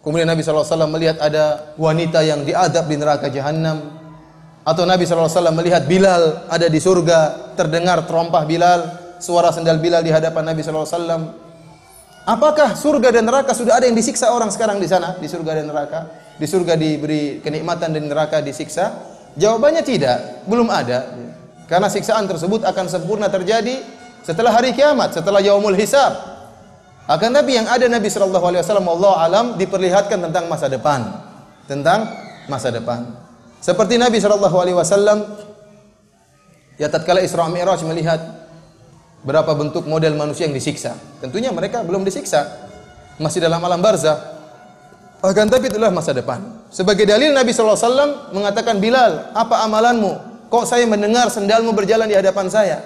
Kemudian Nabi Shallallahu Alaihi Wasallam melihat ada wanita yang diadab di neraka jahanam. Atau Nabi Shallallahu Alaihi Wasallam melihat Bilal ada di surga, terdengar terompah Bilal, suara sendal Bilal di hadapan Nabi Shallallahu Alaihi Wasallam. Apakah surga dan neraka sudah ada yang disiksa orang sekarang di sana di surga dan neraka? Di surga diberi kenikmatan dan neraka disiksa? Jawabannya tidak, belum ada. Karena siksaan tersebut akan sempurna terjadi setelah hari kiamat, setelah yaumul hisab. Akan tapi yang ada Nabi Shallallahu Alaihi Wasallam Allah alam diperlihatkan tentang masa depan, tentang masa depan. Seperti Nabi Shallallahu Alaihi Wasallam ya tatkala Isra Mi'raj melihat berapa bentuk model manusia yang disiksa. Tentunya mereka belum disiksa, masih dalam alam barzah. Akan tapi itulah masa depan. Sebagai dalil Nabi Shallallahu Alaihi Wasallam mengatakan Bilal, apa amalanmu? Kok saya mendengar sendalmu berjalan di hadapan saya?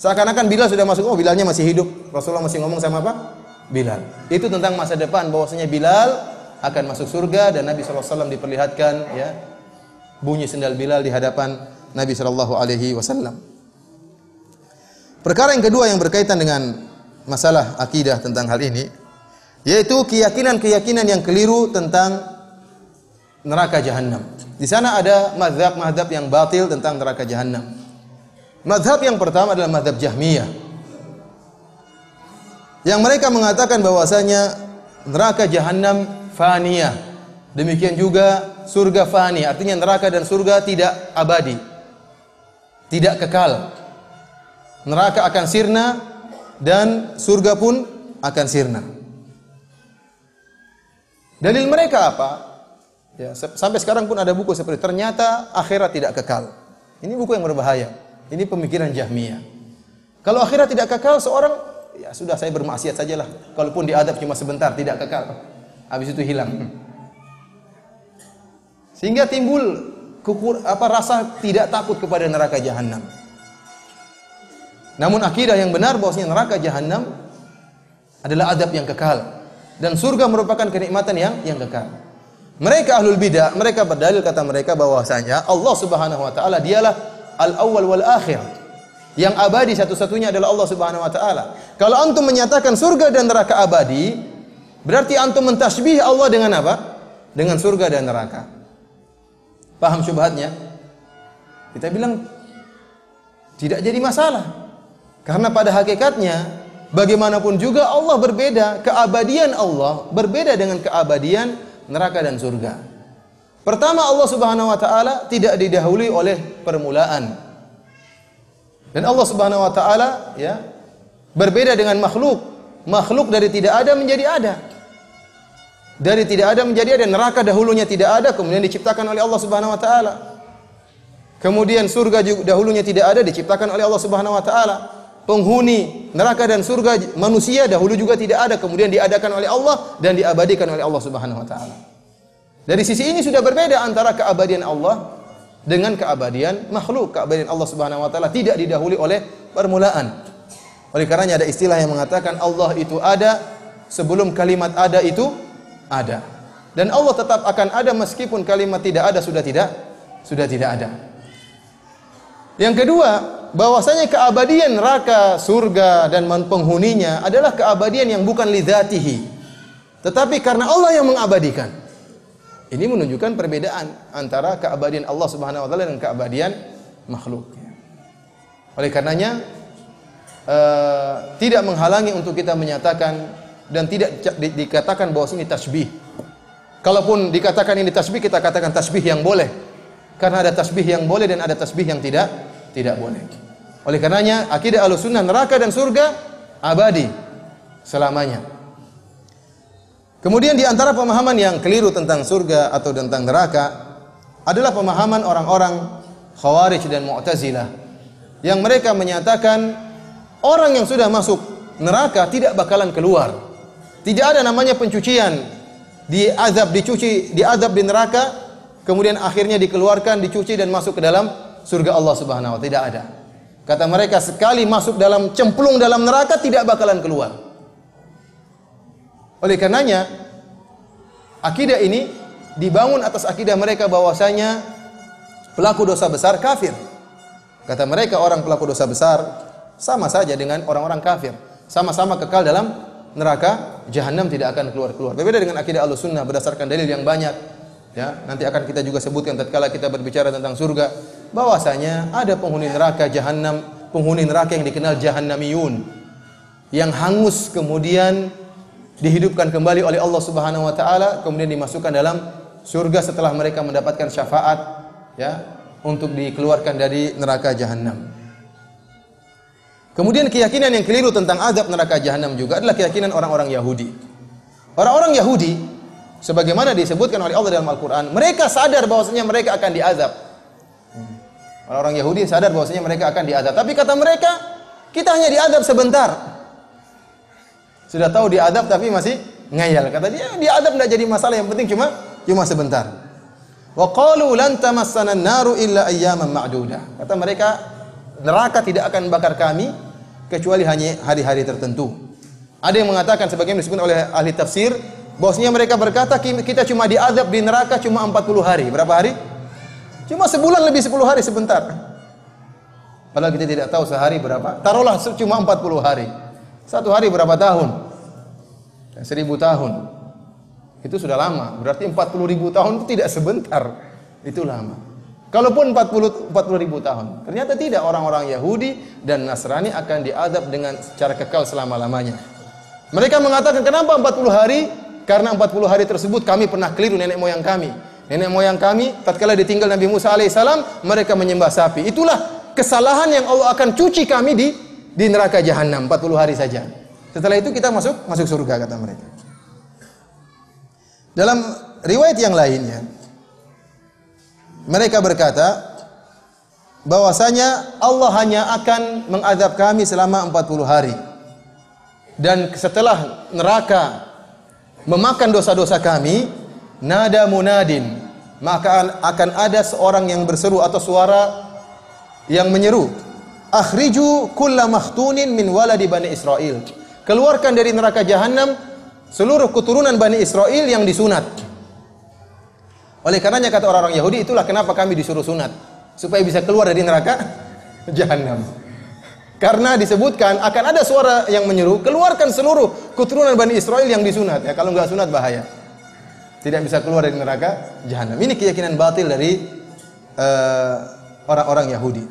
Seakan-akan Bilal sudah masuk, oh Bilalnya masih hidup. Rasulullah masih ngomong sama apa? Bilal. Itu tentang masa depan bahwasanya Bilal akan masuk surga dan Nabi SAW diperlihatkan ya bunyi sendal Bilal di hadapan Nabi Shallallahu Alaihi Wasallam. Perkara yang kedua yang berkaitan dengan masalah akidah tentang hal ini yaitu keyakinan-keyakinan yang keliru tentang neraka jahanam. Di sana ada madhab-madhab yang batil tentang neraka jahanam. Madhab yang pertama adalah madhab Jahmiyah. Yang mereka mengatakan bahwasanya neraka jahanam faniyah. Demikian juga surga fani, artinya neraka dan surga tidak abadi. Tidak kekal. Neraka akan sirna dan surga pun akan sirna. Dalil mereka apa? Ya, sampai sekarang pun ada buku seperti ternyata akhirat tidak kekal. Ini buku yang berbahaya. Ini pemikiran Jahmiyah. Kalau akhirat tidak kekal, seorang ya sudah saya bermaksiat sajalah. Kalaupun diadab cuma sebentar, tidak kekal. Habis itu hilang. Sehingga timbul kukur, apa rasa tidak takut kepada neraka jahanam. Namun akidah yang benar bahwasanya neraka jahanam adalah adab yang kekal dan surga merupakan kenikmatan yang yang kekal. Mereka ahlul bidah, mereka berdalil kata mereka bahwasanya Allah Subhanahu wa taala dialah al-awwal wal akhir. Yang abadi satu-satunya adalah Allah Subhanahu wa taala. Kalau antum menyatakan surga dan neraka abadi, berarti antum mentasbih Allah dengan apa? Dengan surga dan neraka. Paham syubhatnya? Kita bilang tidak jadi masalah. Karena pada hakikatnya bagaimanapun juga Allah berbeda, keabadian Allah berbeda dengan keabadian neraka dan surga. Pertama Allah Subhanahu wa taala tidak didahului oleh permulaan. Dan Allah Subhanahu wa taala ya berbeda dengan makhluk. Makhluk dari tidak ada menjadi ada. Dari tidak ada menjadi ada neraka dahulunya tidak ada kemudian diciptakan oleh Allah Subhanahu wa taala. Kemudian surga juga dahulunya tidak ada diciptakan oleh Allah Subhanahu wa taala penghuni neraka dan surga manusia dahulu juga tidak ada kemudian diadakan oleh Allah dan diabadikan oleh Allah Subhanahu wa taala. Dari sisi ini sudah berbeda antara keabadian Allah dengan keabadian makhluk. Keabadian Allah Subhanahu wa taala tidak didahului oleh permulaan. Oleh karenanya ada istilah yang mengatakan Allah itu ada sebelum kalimat ada itu ada. Dan Allah tetap akan ada meskipun kalimat tidak ada sudah tidak sudah tidak ada. Yang kedua, bahwasanya keabadian neraka, surga dan penghuninya adalah keabadian yang bukan lidzatihi. Tetapi karena Allah yang mengabadikan. Ini menunjukkan perbedaan antara keabadian Allah Subhanahu wa taala dan keabadian makhluk. Oleh karenanya uh, tidak menghalangi untuk kita menyatakan dan tidak di, dikatakan bahwa ini tasbih. Kalaupun dikatakan ini tasbih, kita katakan tasbih yang boleh. Karena ada tasbih yang boleh dan ada tasbih yang tidak tidak boleh. Oleh karenanya akidah Sunnah neraka dan surga abadi selamanya. Kemudian di antara pemahaman yang keliru tentang surga atau tentang neraka adalah pemahaman orang-orang Khawarij dan Mu'tazilah yang mereka menyatakan orang yang sudah masuk neraka tidak bakalan keluar. Tidak ada namanya pencucian. Di azab dicuci, di azab di neraka, kemudian akhirnya dikeluarkan, dicuci dan masuk ke dalam surga Allah Subhanahu wa taala. Tidak ada. Kata mereka sekali masuk dalam cemplung dalam neraka tidak bakalan keluar. Oleh karenanya akidah ini dibangun atas akidah mereka bahwasanya pelaku dosa besar kafir. Kata mereka orang pelaku dosa besar sama saja dengan orang-orang kafir. Sama-sama kekal dalam neraka jahanam tidak akan keluar-keluar. Berbeda dengan akidah Ahlussunnah berdasarkan dalil yang banyak. Ya, nanti akan kita juga sebutkan tatkala kita berbicara tentang surga bahwasanya ada penghuni neraka jahanam, penghuni neraka yang dikenal jahannamiyun yang hangus kemudian dihidupkan kembali oleh Allah Subhanahu wa taala kemudian dimasukkan dalam surga setelah mereka mendapatkan syafaat ya untuk dikeluarkan dari neraka jahanam. Kemudian keyakinan yang keliru tentang azab neraka jahanam juga adalah keyakinan orang-orang Yahudi. Orang-orang Yahudi sebagaimana disebutkan oleh Allah dalam Al-Qur'an, mereka sadar bahwasanya mereka akan diazab. Orang Yahudi sadar bahwasanya mereka akan diadab. Tapi kata mereka, kita hanya diadab sebentar. Sudah tahu diadab tapi masih ngayal. Kata dia, diadab tidak jadi masalah. Yang penting cuma cuma sebentar. Wa qalu lan tamassana naru illa ayyaman ma'dudah. Kata mereka, neraka tidak akan bakar kami kecuali hanya hari-hari tertentu. Ada yang mengatakan sebagian disebut oleh ahli tafsir bahwasanya mereka berkata kita cuma diadab di neraka cuma 40 hari. Berapa hari? Cuma sebulan lebih 10 hari sebentar. Padahal kita tidak tahu sehari berapa. Taruhlah cuma 40 hari. Satu hari berapa tahun? Seribu tahun. Itu sudah lama. Berarti 40 ribu tahun itu tidak sebentar. Itu lama. Kalaupun 40, 40 ribu tahun. Ternyata tidak orang-orang Yahudi dan Nasrani akan diadab dengan secara kekal selama-lamanya. Mereka mengatakan, kenapa 40 hari? Karena 40 hari tersebut kami pernah keliru nenek moyang kami. Nenek moyang kami tatkala ditinggal Nabi Musa alaihissalam mereka menyembah sapi. Itulah kesalahan yang Allah akan cuci kami di di neraka jahanam 40 hari saja. Setelah itu kita masuk masuk surga kata mereka. Dalam riwayat yang lainnya mereka berkata bahwasanya Allah hanya akan mengadab kami selama 40 hari. Dan setelah neraka memakan dosa-dosa kami, nada munadin maka akan ada seorang yang berseru atau suara yang menyeru akhriju kulla makhtunin min waladi bani Israel keluarkan dari neraka jahanam seluruh keturunan bani Israel yang disunat oleh karenanya kata orang-orang Yahudi itulah kenapa kami disuruh sunat supaya bisa keluar dari neraka [LAUGHS] jahanam karena disebutkan akan ada suara yang menyeru keluarkan seluruh keturunan bani Israel yang disunat ya kalau nggak sunat bahaya tidak bisa keluar dari neraka jahanam. Ini keyakinan batil dari eh, orang-orang uh, Yahudi.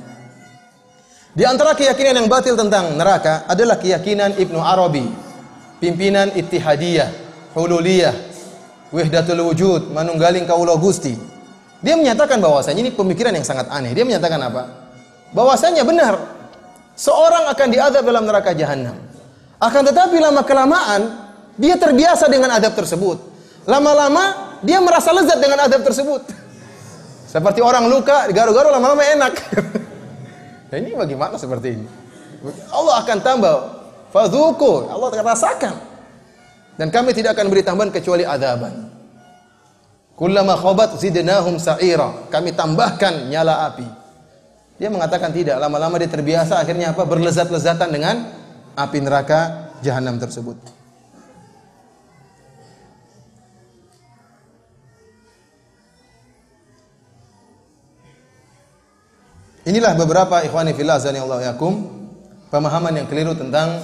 Di antara keyakinan yang batil tentang neraka adalah keyakinan Ibnu Arabi, pimpinan Ittihadiyah, Hululiyah, Wahdatul Wujud, Manunggaling Kaula Gusti. Dia menyatakan bahwasanya ini pemikiran yang sangat aneh. Dia menyatakan apa? Bahwasanya benar seorang akan diadab dalam neraka jahanam. Akan tetapi lama kelamaan dia terbiasa dengan adab tersebut Lama-lama dia merasa lezat dengan adab tersebut. Seperti orang luka, garu-garu lama-lama enak. [LAUGHS] nah, ini bagaimana seperti ini? Allah akan tambah. Fadhuku. Allah akan rasakan. Dan kami tidak akan beri tambahan kecuali adaban. Kullama khobat zidnahum sa'ira. Kami tambahkan nyala api. Dia mengatakan tidak. Lama-lama dia terbiasa akhirnya apa? Berlezat-lezatan dengan api neraka jahanam tersebut. Inilah beberapa ikhwani fillah azani Allah yakum pemahaman yang keliru tentang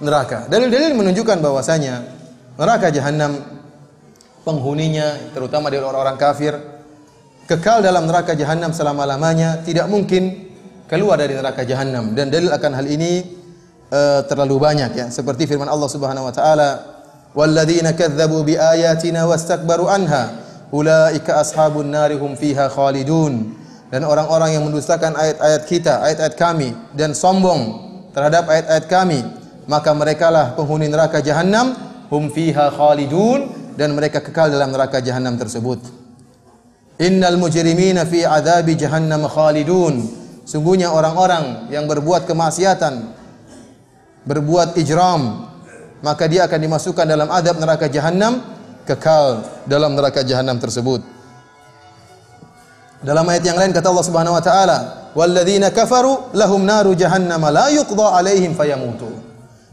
neraka. Dalil-dalil menunjukkan bahwasanya neraka jahanam penghuninya terutama dari orang-orang kafir kekal dalam neraka jahanam selama-lamanya tidak mungkin keluar dari neraka jahanam dan dalil akan hal ini uh, terlalu banyak ya seperti firman Allah Subhanahu wa taala walladzina kadzdzabu biayatina wastakbaru anha ulaika ashabun narihum fiha khalidun dan orang-orang yang mendustakan ayat-ayat kita, ayat-ayat kami dan sombong terhadap ayat-ayat kami, maka merekalah penghuni neraka jahanam hum fiha khalidun dan mereka kekal dalam neraka jahanam tersebut. Innal mujrimina fi adzabi jahannam khalidun. Sungguhnya orang-orang yang berbuat kemaksiatan, berbuat ijram, maka dia akan dimasukkan dalam adab neraka jahanam kekal dalam neraka jahanam tersebut. Dalam ayat yang lain kata Allah Subhanahu wa taala, "Walladzina kafaru lahum naru jahannam la yuqda 'alaihim fayamutu."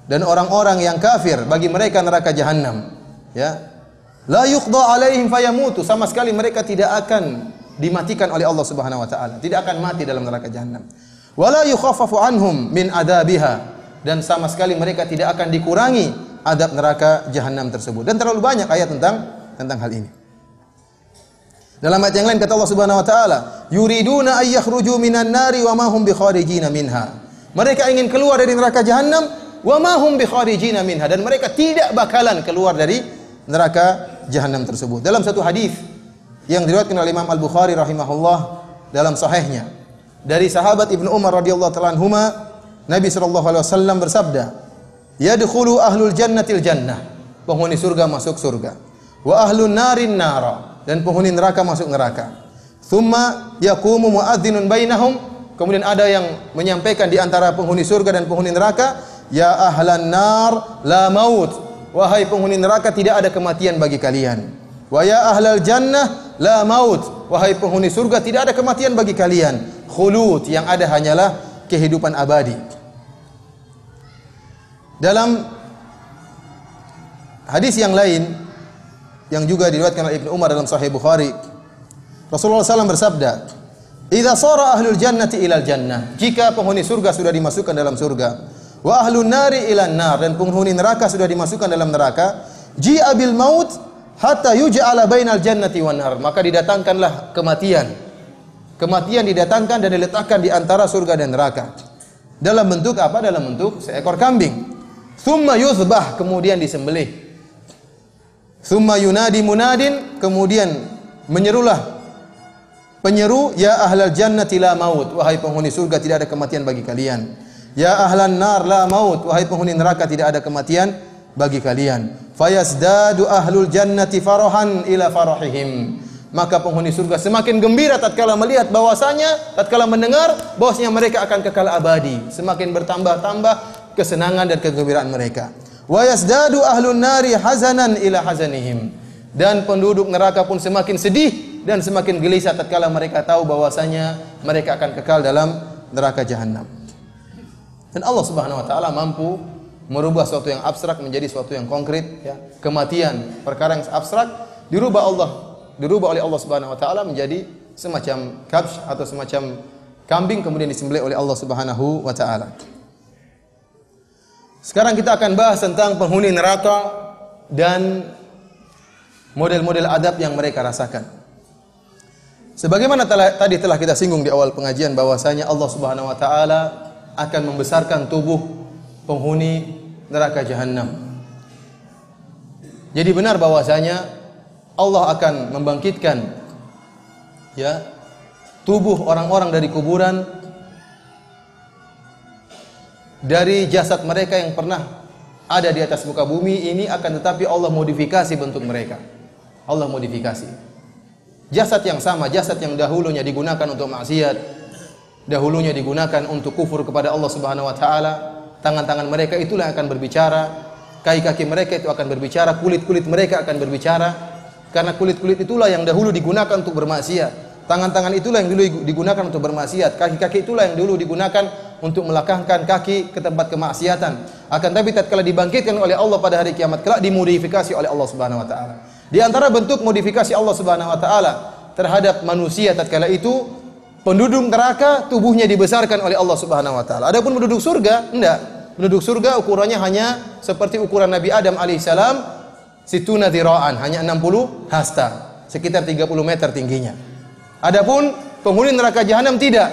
Dan orang-orang yang kafir bagi mereka neraka jahannam, Ya. La yuqda 'alaihim fayamutu, sama sekali mereka tidak akan dimatikan oleh Allah Subhanahu wa taala, tidak akan mati dalam neraka jahannam. Wa Wala yukhaffafu anhum min adabiha dan sama sekali mereka tidak akan dikurangi adab neraka jahanam tersebut. Dan terlalu banyak ayat tentang tentang hal ini. Dalam ayat yang lain kata Allah Subhanahu wa taala, "Yuriduna ayyakhruju minan nari wa ma hum bikharijina minha." Mereka ingin keluar dari neraka jahanam wa ma hum bikharijina minha dan mereka tidak bakalan keluar dari neraka jahanam tersebut. Dalam satu hadis yang diriwayatkan oleh Imam Al-Bukhari rahimahullah dalam sahihnya dari sahabat Ibnu Umar radhiyallahu taala anhuma Nabi sallallahu alaihi wasallam bersabda, "Yadkhulu ahlul jannatil jannah." Penghuni surga masuk surga. Wa ahlun narin nara dan penghuni neraka masuk neraka. Thumma yakumu muadzinun bainahum. Kemudian ada yang menyampaikan di antara penghuni surga dan penghuni neraka, ya ahlan nar la maut. Wahai penghuni neraka tidak ada kematian bagi kalian. Wa ya ahlal jannah la maut. Wahai penghuni surga tidak ada kematian bagi kalian. Khulud yang ada hanyalah kehidupan abadi. Dalam hadis yang lain yang juga diriwayatkan oleh Ibnu Umar dalam Sahih Bukhari. Rasulullah SAW bersabda, "Idza sara ahlul jannati ilal jannah." Jika penghuni surga sudah dimasukkan dalam surga, wa ahlun nari ilan nar dan penghuni neraka sudah dimasukkan dalam neraka, ji abil maut hatta yuj'ala bainal jannati wan nar. Maka didatangkanlah kematian. Kematian didatangkan dan diletakkan di antara surga dan neraka. Dalam bentuk apa? Dalam bentuk seekor kambing. Thumma yuzbah, kemudian disembelih. Thumma yunadi munadin, kemudian menyerulah penyeru ya ahlal jannati la maut wahai penghuni surga tidak ada kematian bagi kalian ya ahlan nar la maut wahai penghuni neraka tidak ada kematian bagi kalian Fayasdadu ahlul jannati farahan ila farahihim maka penghuni surga semakin gembira tatkala melihat bahwasanya tatkala mendengar bahwasanya mereka akan kekal abadi semakin bertambah-tambah kesenangan dan kegembiraan mereka Wa yasdadu ahlun nari hazanan ila hazanihim. Dan penduduk neraka pun semakin sedih dan semakin gelisah tatkala mereka tahu bahwasanya mereka akan kekal dalam neraka jahanam. Dan Allah Subhanahu wa taala mampu merubah sesuatu yang abstrak menjadi sesuatu yang konkret ya. Kematian, perkara yang abstrak dirubah Allah, dirubah oleh Allah Subhanahu wa taala menjadi semacam kabsh atau semacam kambing kemudian disembelih oleh Allah Subhanahu wa taala. Sekarang kita akan bahas tentang penghuni neraka dan model-model adab yang mereka rasakan. Sebagaimana telah, tadi telah kita singgung di awal pengajian bahwasanya Allah Subhanahu wa taala akan membesarkan tubuh penghuni neraka jahanam. Jadi benar bahwasanya Allah akan membangkitkan ya tubuh orang-orang dari kuburan dari jasad mereka yang pernah ada di atas muka bumi ini akan tetapi Allah modifikasi bentuk mereka. Allah modifikasi. Jasad yang sama, jasad yang dahulunya digunakan untuk maksiat, dahulunya digunakan untuk kufur kepada Allah Subhanahu wa taala, tangan-tangan mereka itulah yang akan berbicara, kaki-kaki mereka itu akan berbicara, kulit-kulit mereka akan berbicara karena kulit-kulit itulah yang dahulu digunakan untuk bermaksiat. Tangan-tangan itulah yang dulu digunakan untuk bermaksiat, kaki-kaki itulah yang dulu digunakan untuk melangkahkan kaki ke tempat kemaksiatan. Akan tapi tatkala dibangkitkan oleh Allah pada hari kiamat kelak dimodifikasi oleh Allah Subhanahu wa taala. Di antara bentuk modifikasi Allah Subhanahu wa taala terhadap manusia tatkala itu penduduk neraka tubuhnya dibesarkan oleh Allah Subhanahu wa taala. Adapun penduduk surga enggak. Penduduk surga ukurannya hanya seperti ukuran Nabi Adam alaihissalam situna dira'an, hanya 60 hasta, sekitar 30 meter tingginya. Adapun penghuni neraka jahanam tidak,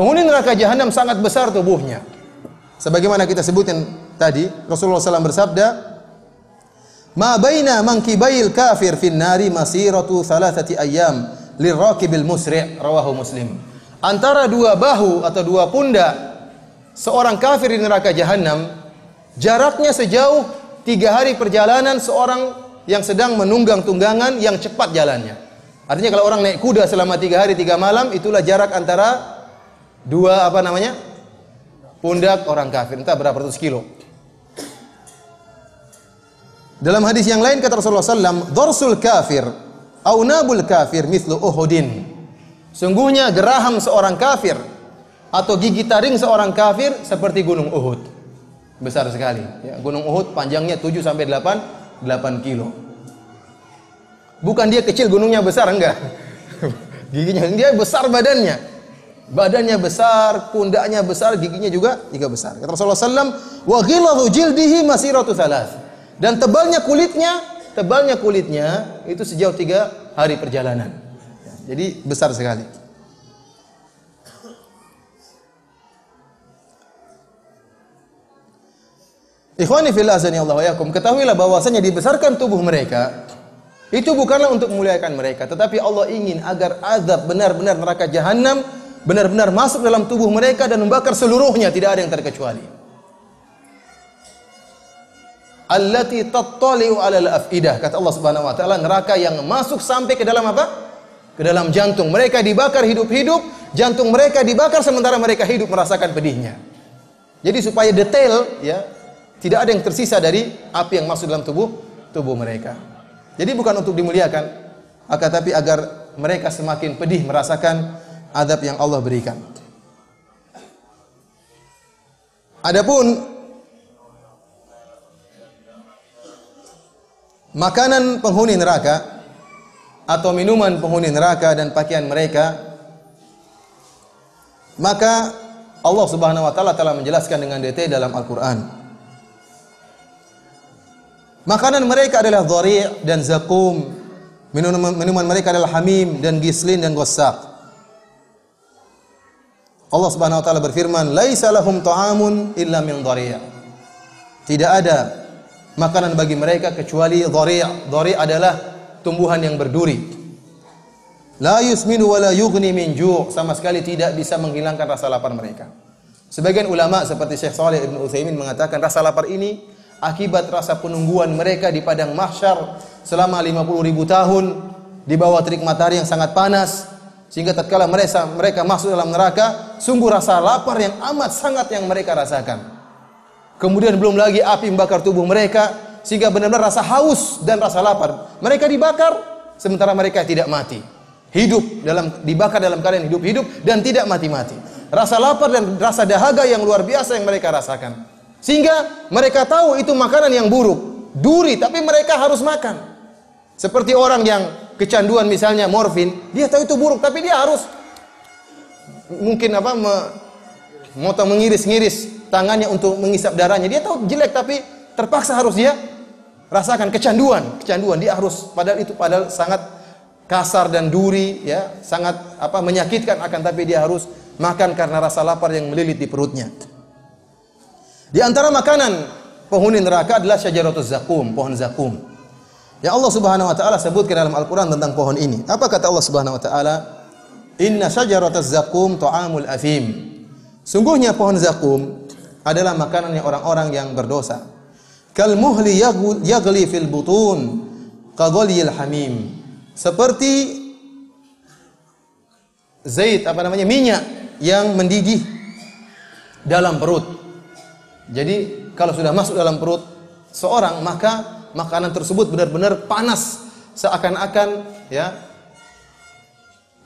Penghuni neraka jahanam sangat besar tubuhnya. Sebagaimana kita sebutin tadi, Rasulullah SAW bersabda, "Ma baina mankibail kafir fin nari masiratu thalathati ayyam bil musri'." Rawahu Muslim. Antara dua bahu atau dua pundak seorang kafir di neraka jahanam jaraknya sejauh tiga hari perjalanan seorang yang sedang menunggang tunggangan yang cepat jalannya. Artinya kalau orang naik kuda selama tiga hari tiga malam itulah jarak antara dua apa namanya pundak orang kafir entah berapa ratus kilo dalam hadis yang lain kata Rasulullah SAW dorsul kafir aunabul kafir mislu uhudin sungguhnya geraham seorang kafir atau gigi taring seorang kafir seperti gunung Uhud besar sekali ya, gunung Uhud panjangnya 7 sampai 8 8 kilo bukan dia kecil gunungnya besar enggak [LAUGHS] giginya dia besar badannya Badannya besar, pundaknya besar, giginya juga juga besar. Kata Rasulullah SAW, wa dihi jildihi masiratu thalath. Dan tebalnya kulitnya, tebalnya kulitnya itu sejauh tiga hari perjalanan. Ya, jadi besar sekali. Ikhwani fil azani Allah wa yakum. Ketahuilah bahwasanya dibesarkan tubuh mereka itu bukanlah untuk memuliakan mereka, tetapi Allah ingin agar azab benar-benar neraka jahanam benar-benar masuk dalam tubuh mereka dan membakar seluruhnya tidak ada yang terkecuali allati tattali'u 'alal af'idah kata Allah Subhanahu wa taala neraka yang masuk sampai ke dalam apa? ke dalam jantung mereka dibakar hidup-hidup jantung mereka dibakar sementara mereka hidup merasakan pedihnya jadi supaya detail ya tidak ada yang tersisa dari api yang masuk dalam tubuh tubuh mereka jadi bukan untuk dimuliakan akan tapi agar mereka semakin pedih merasakan Adab yang Allah berikan. Adapun makanan penghuni neraka atau minuman penghuni neraka dan pakaian mereka maka Allah Subhanahu wa taala telah menjelaskan dengan detail dalam Al-Qur'an. Makanan mereka adalah dhari' dan zakum. minuman mereka adalah hamim dan gislin dan gosak. Allah Subhanahu wa taala berfirman, "Laisa lahum ta'amun illa min dhari'." Tidak ada makanan bagi mereka kecuali dhari'. Dhari' adalah tumbuhan yang berduri. La yusminu wa la yughni min ju' sama sekali tidak bisa menghilangkan rasa lapar mereka. Sebagian ulama seperti Syekh Saleh Ibn Utsaimin mengatakan rasa lapar ini akibat rasa penungguan mereka di padang mahsyar selama 50 ribu tahun di bawah terik matahari yang sangat panas sehingga tatkala mereka mereka masuk dalam neraka, sungguh rasa lapar yang amat sangat yang mereka rasakan. Kemudian belum lagi api membakar tubuh mereka sehingga benar-benar rasa haus dan rasa lapar. Mereka dibakar sementara mereka tidak mati. Hidup dalam dibakar dalam keadaan hidup-hidup dan tidak mati-mati. Rasa lapar dan rasa dahaga yang luar biasa yang mereka rasakan. Sehingga mereka tahu itu makanan yang buruk, duri, tapi mereka harus makan. Seperti orang yang kecanduan misalnya morfin, dia tahu itu buruk tapi dia harus mungkin apa me, motong mengiris-ngiris tangannya untuk mengisap darahnya. Dia tahu jelek tapi terpaksa harus dia rasakan kecanduan, kecanduan dia harus padahal itu padahal sangat kasar dan duri ya, sangat apa menyakitkan akan tapi dia harus makan karena rasa lapar yang melilit di perutnya. Di antara makanan penghuni neraka adalah syajaratuz zakum, pohon zakum. Ya Allah Subhanahu wa taala sebutkan dalam Al-Qur'an tentang pohon ini. Apa kata Allah Subhanahu wa taala? Inna syajaratal zakum ta'amul afim. Sungguhnya pohon zakum adalah makanannya orang-orang yang berdosa. Kal muhli yaghli fil butun kagolil hamim. Seperti zait apa namanya minyak yang mendidih dalam perut. Jadi kalau sudah masuk dalam perut seorang maka makanan tersebut benar-benar panas seakan-akan ya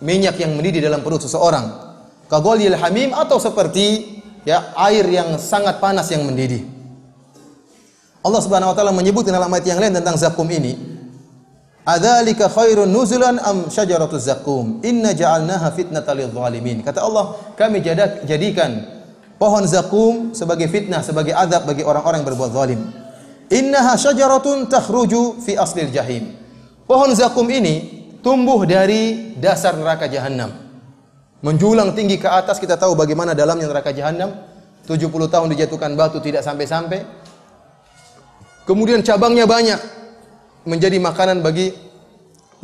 minyak yang mendidih dalam perut seseorang. Kagolil hamim atau seperti ya air yang sangat panas yang mendidih. Allah Subhanahu wa taala menyebut dalam ayat yang lain tentang zakum ini. Adzalika khairun nuzulan am syajaratuz zakum? Inna ja'alnaha fitnatal zalimin. Kata Allah, kami jadikan pohon zakum sebagai fitnah, sebagai azab bagi orang-orang yang berbuat zalim. Innaha syajaratun takhruju fi aslil jahim. Pohon zakum ini tumbuh dari dasar neraka jahannam Menjulang tinggi ke atas kita tahu bagaimana dalamnya neraka jahanam. 70 tahun dijatuhkan batu tidak sampai-sampai. Kemudian cabangnya banyak menjadi makanan bagi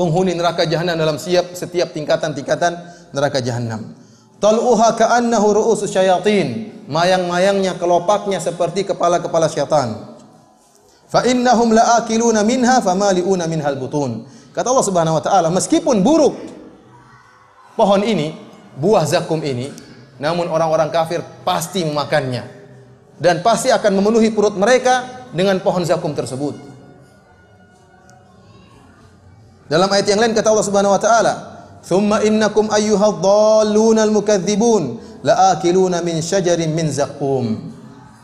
penghuni neraka jahannam dalam siap setiap tingkatan-tingkatan neraka jahannam. Tal'uha ka'annahu ru'usus syayatin. Mayang-mayangnya, kelopaknya seperti kepala-kepala syaitan. Fa innahum laakiluna minha famaliuna minhal butun. Kata Allah Subhanahu wa taala, meskipun buruk pohon ini, buah zakum ini, namun orang-orang kafir pasti memakannya dan pasti akan memenuhi perut mereka dengan pohon zakum tersebut. Dalam ayat yang lain kata Allah Subhanahu wa taala, "Tsumma innakum ayyuhadh-dhallunal mukadzibun laakiluna min syajarin min zakum."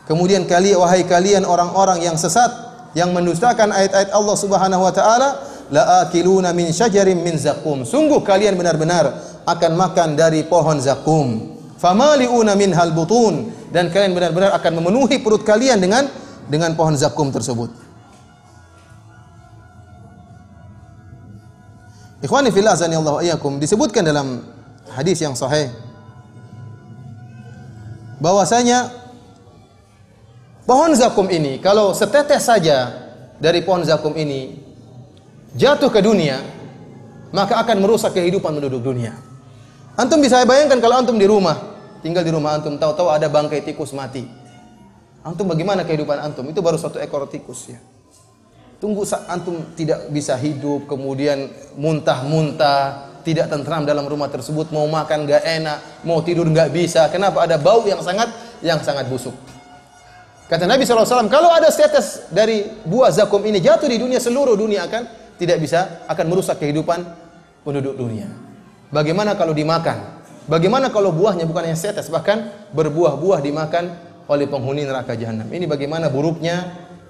Kemudian kalian wahai kalian orang-orang yang sesat, yang mendustakan ayat-ayat Allah Subhanahu wa taala laakiluna min syajarin min zakum. Sungguh kalian benar-benar akan makan dari pohon zakum. Famaliuna min hal butun dan kalian benar-benar akan memenuhi perut kalian dengan dengan pohon zakum tersebut. Ikhwani fillah azani Allah iyyakum disebutkan dalam hadis yang sahih bahwasanya Pohon zakum ini kalau setetes saja dari pohon zakum ini jatuh ke dunia, maka akan merusak kehidupan penduduk dunia. Antum bisa bayangkan kalau antum di rumah, tinggal di rumah antum, tahu-tahu ada bangkai tikus mati. Antum bagaimana kehidupan antum? Itu baru satu ekor tikus ya. Tunggu saat antum tidak bisa hidup, kemudian muntah-muntah, tidak tentram dalam rumah tersebut, mau makan gak enak, mau tidur gak bisa. Kenapa? Ada bau yang sangat yang sangat busuk. Kata Nabi SAW, kalau ada setetes dari buah zakum ini jatuh di dunia, seluruh dunia akan tidak bisa, akan merusak kehidupan penduduk dunia. Bagaimana kalau dimakan? Bagaimana kalau buahnya bukan yang setetes, bahkan berbuah-buah dimakan oleh penghuni neraka jahanam? Ini bagaimana buruknya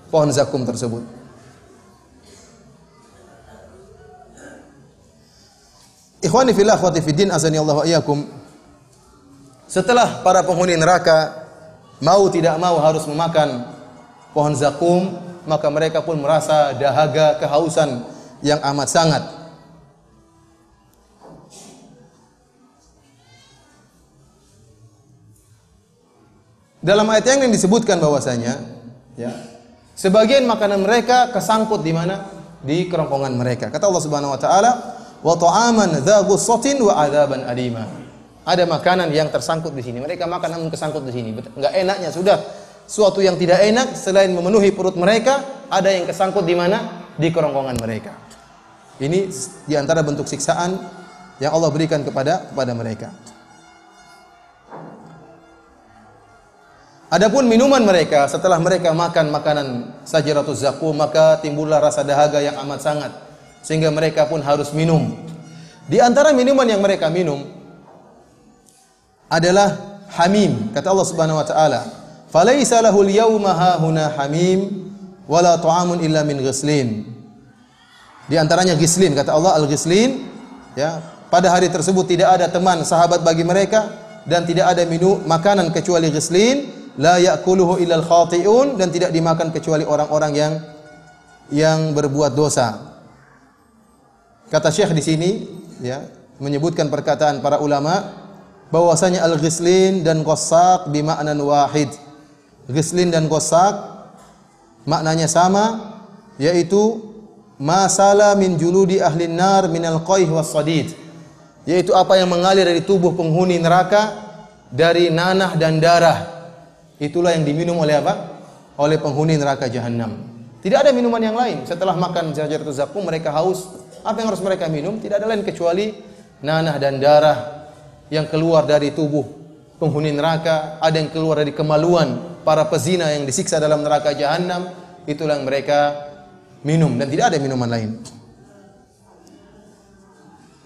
pohon zakum tersebut. Ikhwani filah azani Allah wa Setelah para penghuni neraka mau tidak mau harus memakan pohon zakum, maka mereka pun merasa dahaga kehausan yang amat sangat. Dalam ayat yang disebutkan bahwasanya ya, sebagian makanan mereka kesangkut di mana? Di kerongkongan mereka. Kata Allah Subhanahu wa taala, "Wa ta'aman dza wa adaban alima." ada makanan yang tersangkut di sini. Mereka makan namun kesangkut di sini. Enggak enaknya sudah. Suatu yang tidak enak selain memenuhi perut mereka, ada yang kesangkut di mana? Di kerongkongan mereka. Ini di antara bentuk siksaan yang Allah berikan kepada kepada mereka. Adapun minuman mereka setelah mereka makan makanan sajaratuz zakum maka timbullah rasa dahaga yang amat sangat sehingga mereka pun harus minum. Di antara minuman yang mereka minum adalah hamim kata Allah Subhanahu wa taala falaisa lahul yauma hahuna hamim wala ta'amun illa min ghislin di antaranya ghislin kata Allah al ghislin ya pada hari tersebut tidak ada teman sahabat bagi mereka dan tidak ada minu makanan kecuali ghislin la yakuluhu al khati'un dan tidak dimakan kecuali orang-orang yang yang berbuat dosa kata Syekh di sini ya menyebutkan perkataan para ulama bahwasanya al-ghislin dan kosak bima'nan wahid. Ghislin dan kosak maknanya sama yaitu masala min juludi ahli nar min al qaih was sadid. Yaitu apa yang mengalir dari tubuh penghuni neraka dari nanah dan darah. Itulah yang diminum oleh apa? Oleh penghuni neraka jahanam. Tidak ada minuman yang lain. Setelah makan zajar zakum mereka haus. Apa yang harus mereka minum? Tidak ada lain kecuali nanah dan darah yang keluar dari tubuh penghuni neraka, ada yang keluar dari kemaluan para pezina yang disiksa dalam neraka jahanam, itulah yang mereka minum dan tidak ada minuman lain.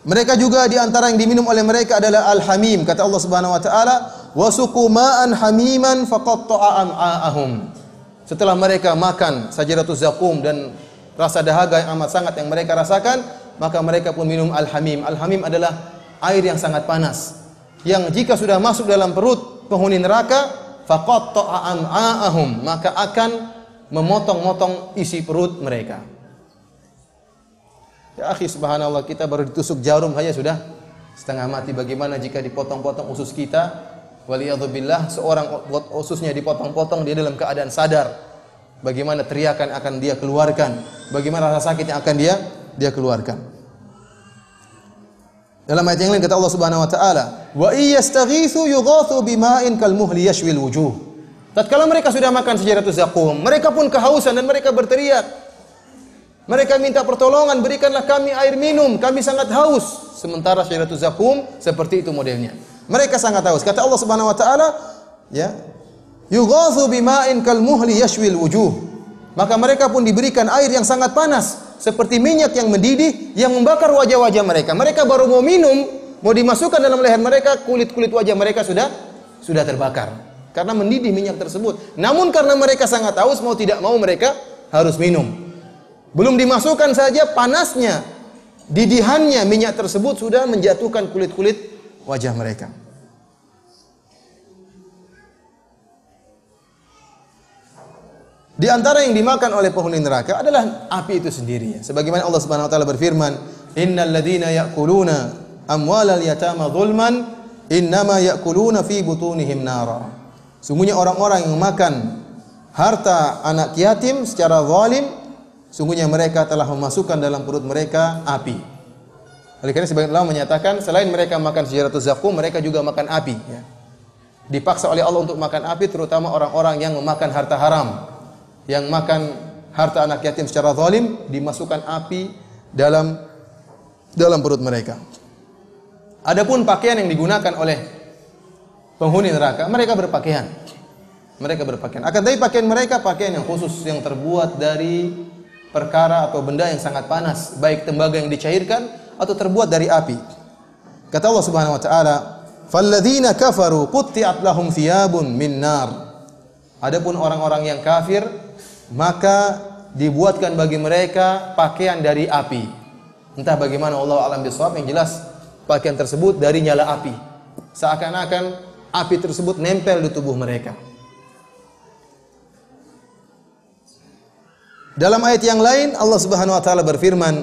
Mereka juga di antara yang diminum oleh mereka adalah al-hamim kata Allah Subhanahu wa taala wasuqu ma'an hamiman faqatta'a am'ahum. Setelah mereka makan sajaratuz zakum dan rasa dahaga yang amat sangat yang mereka rasakan, maka mereka pun minum al-hamim. Al-hamim adalah air yang sangat panas yang jika sudah masuk dalam perut penghuni neraka faqatta'a maka akan memotong-motong isi perut mereka. Ya akhi subhanallah kita baru ditusuk jarum saja sudah setengah mati bagaimana jika dipotong-potong usus kita waliyadzubillah seorang ususnya dipotong-potong dia dalam keadaan sadar bagaimana teriakan akan dia keluarkan bagaimana rasa sakit yang akan dia dia keluarkan dalam ayat yang lain kata Allah Subhanahu wa taala, "Wa iyastaghithu yughathu bima'in kalmuhli yashwil wujuh." Tatkala mereka sudah makan sejarah zakum, mereka pun kehausan dan mereka berteriak. Mereka minta pertolongan, berikanlah kami air minum, kami sangat haus. Sementara sejarah zakum seperti itu modelnya. Mereka sangat haus. Kata Allah Subhanahu wa taala, ya, "Yughathu bima'in kalmuhli yashwil wujuh." Maka mereka pun diberikan air yang sangat panas seperti minyak yang mendidih yang membakar wajah-wajah mereka. Mereka baru mau minum, mau dimasukkan dalam leher mereka, kulit-kulit wajah mereka sudah sudah terbakar karena mendidih minyak tersebut. Namun karena mereka sangat haus mau tidak mau mereka harus minum. Belum dimasukkan saja panasnya, didihannya minyak tersebut sudah menjatuhkan kulit-kulit wajah mereka. Di antara yang dimakan oleh penghuni neraka adalah api itu sendiri. Sebagaimana Allah Subhanahu wa taala berfirman, "Innal ladzina ya'kuluna amwalal yatama dhulman, innama ya'kuluna fi butunihim nara." Sungguhnya orang-orang yang makan harta anak yatim secara zalim, sungguhnya mereka telah memasukkan dalam perut mereka api. Oleh karena sebagian ulama menyatakan selain mereka makan sejarah zakum, mereka juga makan api. Ya. Dipaksa oleh Allah untuk makan api, terutama orang-orang yang memakan harta haram yang makan harta anak yatim secara zalim dimasukkan api dalam dalam perut mereka. Adapun pakaian yang digunakan oleh penghuni neraka, mereka berpakaian. Mereka berpakaian. Akan tetapi pakaian mereka pakaian yang khusus yang terbuat dari perkara atau benda yang sangat panas, baik tembaga yang dicairkan atau terbuat dari api. Kata Allah Subhanahu wa taala, "Falladzina kafaru qutti'at lahum thiyabun min nar." Adapun orang-orang yang kafir maka dibuatkan bagi mereka pakaian dari api. Entah bagaimana Allah alam bisawab yang jelas pakaian tersebut dari nyala api. Seakan-akan api tersebut nempel di tubuh mereka. Dalam ayat yang lain Allah Subhanahu wa taala berfirman,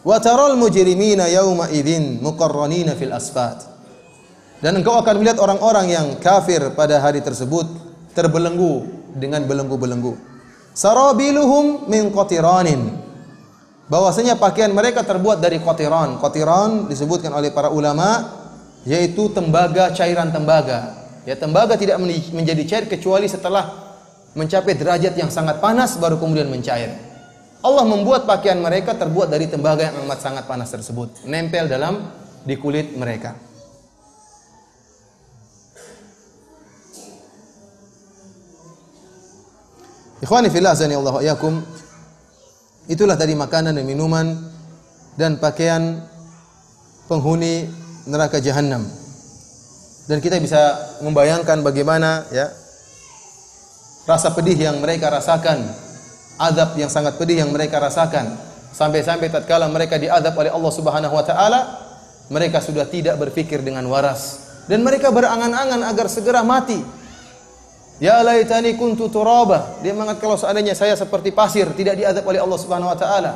"Wa taral mujrimina yauma idzin muqarranina fil asfad." Dan engkau akan melihat orang-orang yang kafir pada hari tersebut terbelenggu dengan belenggu-belenggu. Sarabiluhum min qatiranin. Bahwasanya pakaian mereka terbuat dari qatiran. Qatiran disebutkan oleh para ulama yaitu tembaga cairan tembaga. Ya tembaga tidak menjadi cair kecuali setelah mencapai derajat yang sangat panas baru kemudian mencair. Allah membuat pakaian mereka terbuat dari tembaga yang amat sangat panas tersebut, nempel dalam di kulit mereka. Ikhwani fillah azani Allah yakum. Itulah tadi makanan dan minuman dan pakaian penghuni neraka jahanam. Dan kita bisa membayangkan bagaimana ya rasa pedih yang mereka rasakan, azab yang sangat pedih yang mereka rasakan. Sampai-sampai tatkala mereka diazab oleh Allah Subhanahu wa taala, mereka sudah tidak berpikir dengan waras dan mereka berangan-angan agar segera mati Ya laitani kuntu turaba. Dia mengatakan kalau seandainya saya seperti pasir, tidak diazab oleh Allah Subhanahu wa taala.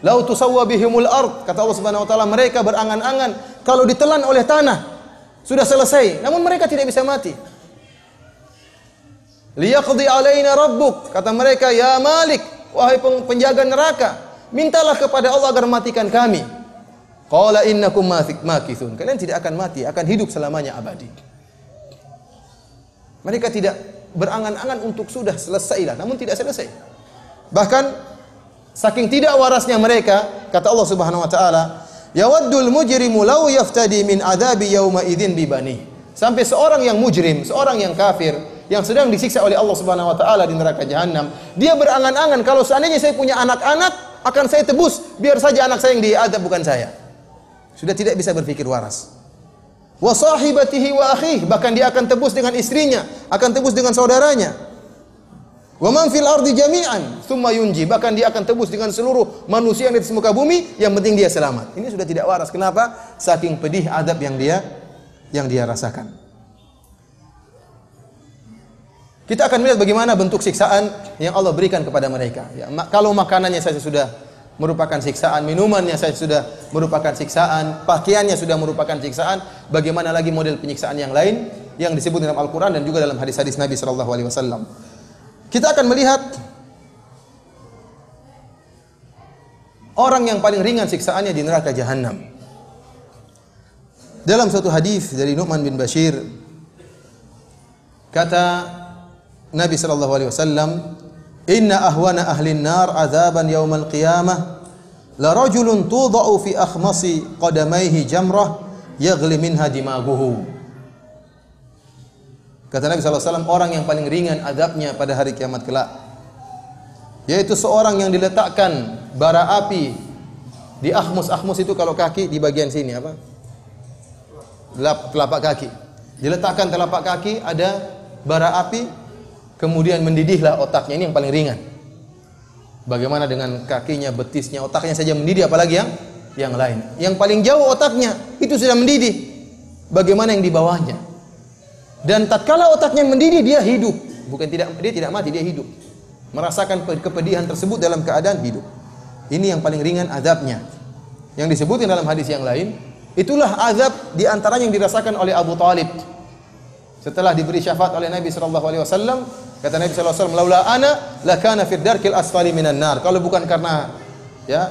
Lau tusawwa bihimul ard, kata Allah Subhanahu wa taala, mereka berangan-angan kalau ditelan oleh tanah sudah selesai, namun mereka tidak bisa mati. Liyaqdi alaina rabbuk, kata mereka, ya Malik, wahai penjaga neraka, mintalah kepada Allah agar matikan kami. Qala innakum makithun. Kalian tidak akan mati, akan hidup selamanya abadi. Mereka tidak berangan-angan untuk sudah selesailah, namun tidak selesai. Bahkan saking tidak warasnya mereka, kata Allah Subhanahu wa taala, yawaddul mujrimu law yaftadi min adabi yauma idzin bibani. Sampai seorang yang mujrim, seorang yang kafir yang sedang disiksa oleh Allah Subhanahu wa taala di neraka jahanam, dia berangan-angan kalau seandainya saya punya anak-anak akan saya tebus, biar saja anak saya yang diadab bukan saya. Sudah tidak bisa berpikir waras wa sahibatihi wa akhih bahkan dia akan tebus dengan istrinya akan tebus dengan saudaranya wa man fil ardi jami'an thumma yunji bahkan dia akan tebus dengan seluruh manusia yang di muka bumi yang penting dia selamat ini sudah tidak waras kenapa saking pedih adab yang dia yang dia rasakan kita akan melihat bagaimana bentuk siksaan yang Allah berikan kepada mereka ya, kalau makanannya saya sudah merupakan siksaan, minumannya saya sudah merupakan siksaan, pakaiannya sudah merupakan siksaan, bagaimana lagi model penyiksaan yang lain yang disebut dalam Al-Qur'an dan juga dalam hadis-hadis Nabi sallallahu alaihi wasallam. Kita akan melihat orang yang paling ringan siksaannya di neraka jahanam. Dalam suatu hadis dari Nu'man bin Bashir kata Nabi sallallahu alaihi wasallam Inna ahwana ahli nar azaban yaumal qiyamah la rajulun tudha'u fi akhmasi qadamaihi jamrah yaghli minha dimaguhu. Kata Nabi SAW, orang yang paling ringan azabnya pada hari kiamat kelak. Yaitu seorang yang diletakkan bara api di akhmus. Akhmus itu kalau kaki di bagian sini apa? Telapak kaki. Diletakkan telapak kaki ada bara api Kemudian mendidihlah otaknya ini yang paling ringan. Bagaimana dengan kakinya, betisnya, otaknya saja mendidih apalagi yang yang lain. Yang paling jauh otaknya itu sudah mendidih. Bagaimana yang di bawahnya? Dan tatkala otaknya mendidih dia hidup, bukan tidak dia tidak mati dia hidup. Merasakan kepedihan tersebut dalam keadaan hidup. Ini yang paling ringan azabnya. Yang disebutkan dalam hadis yang lain, itulah azab di antara yang dirasakan oleh Abu Talib. Setelah diberi syafaat oleh Nabi sallallahu alaihi wasallam, Kata Nabi sallallahu alaihi wasallam, "Laula ana lakana fid darkil asfali minan nar." Kalau bukan karena ya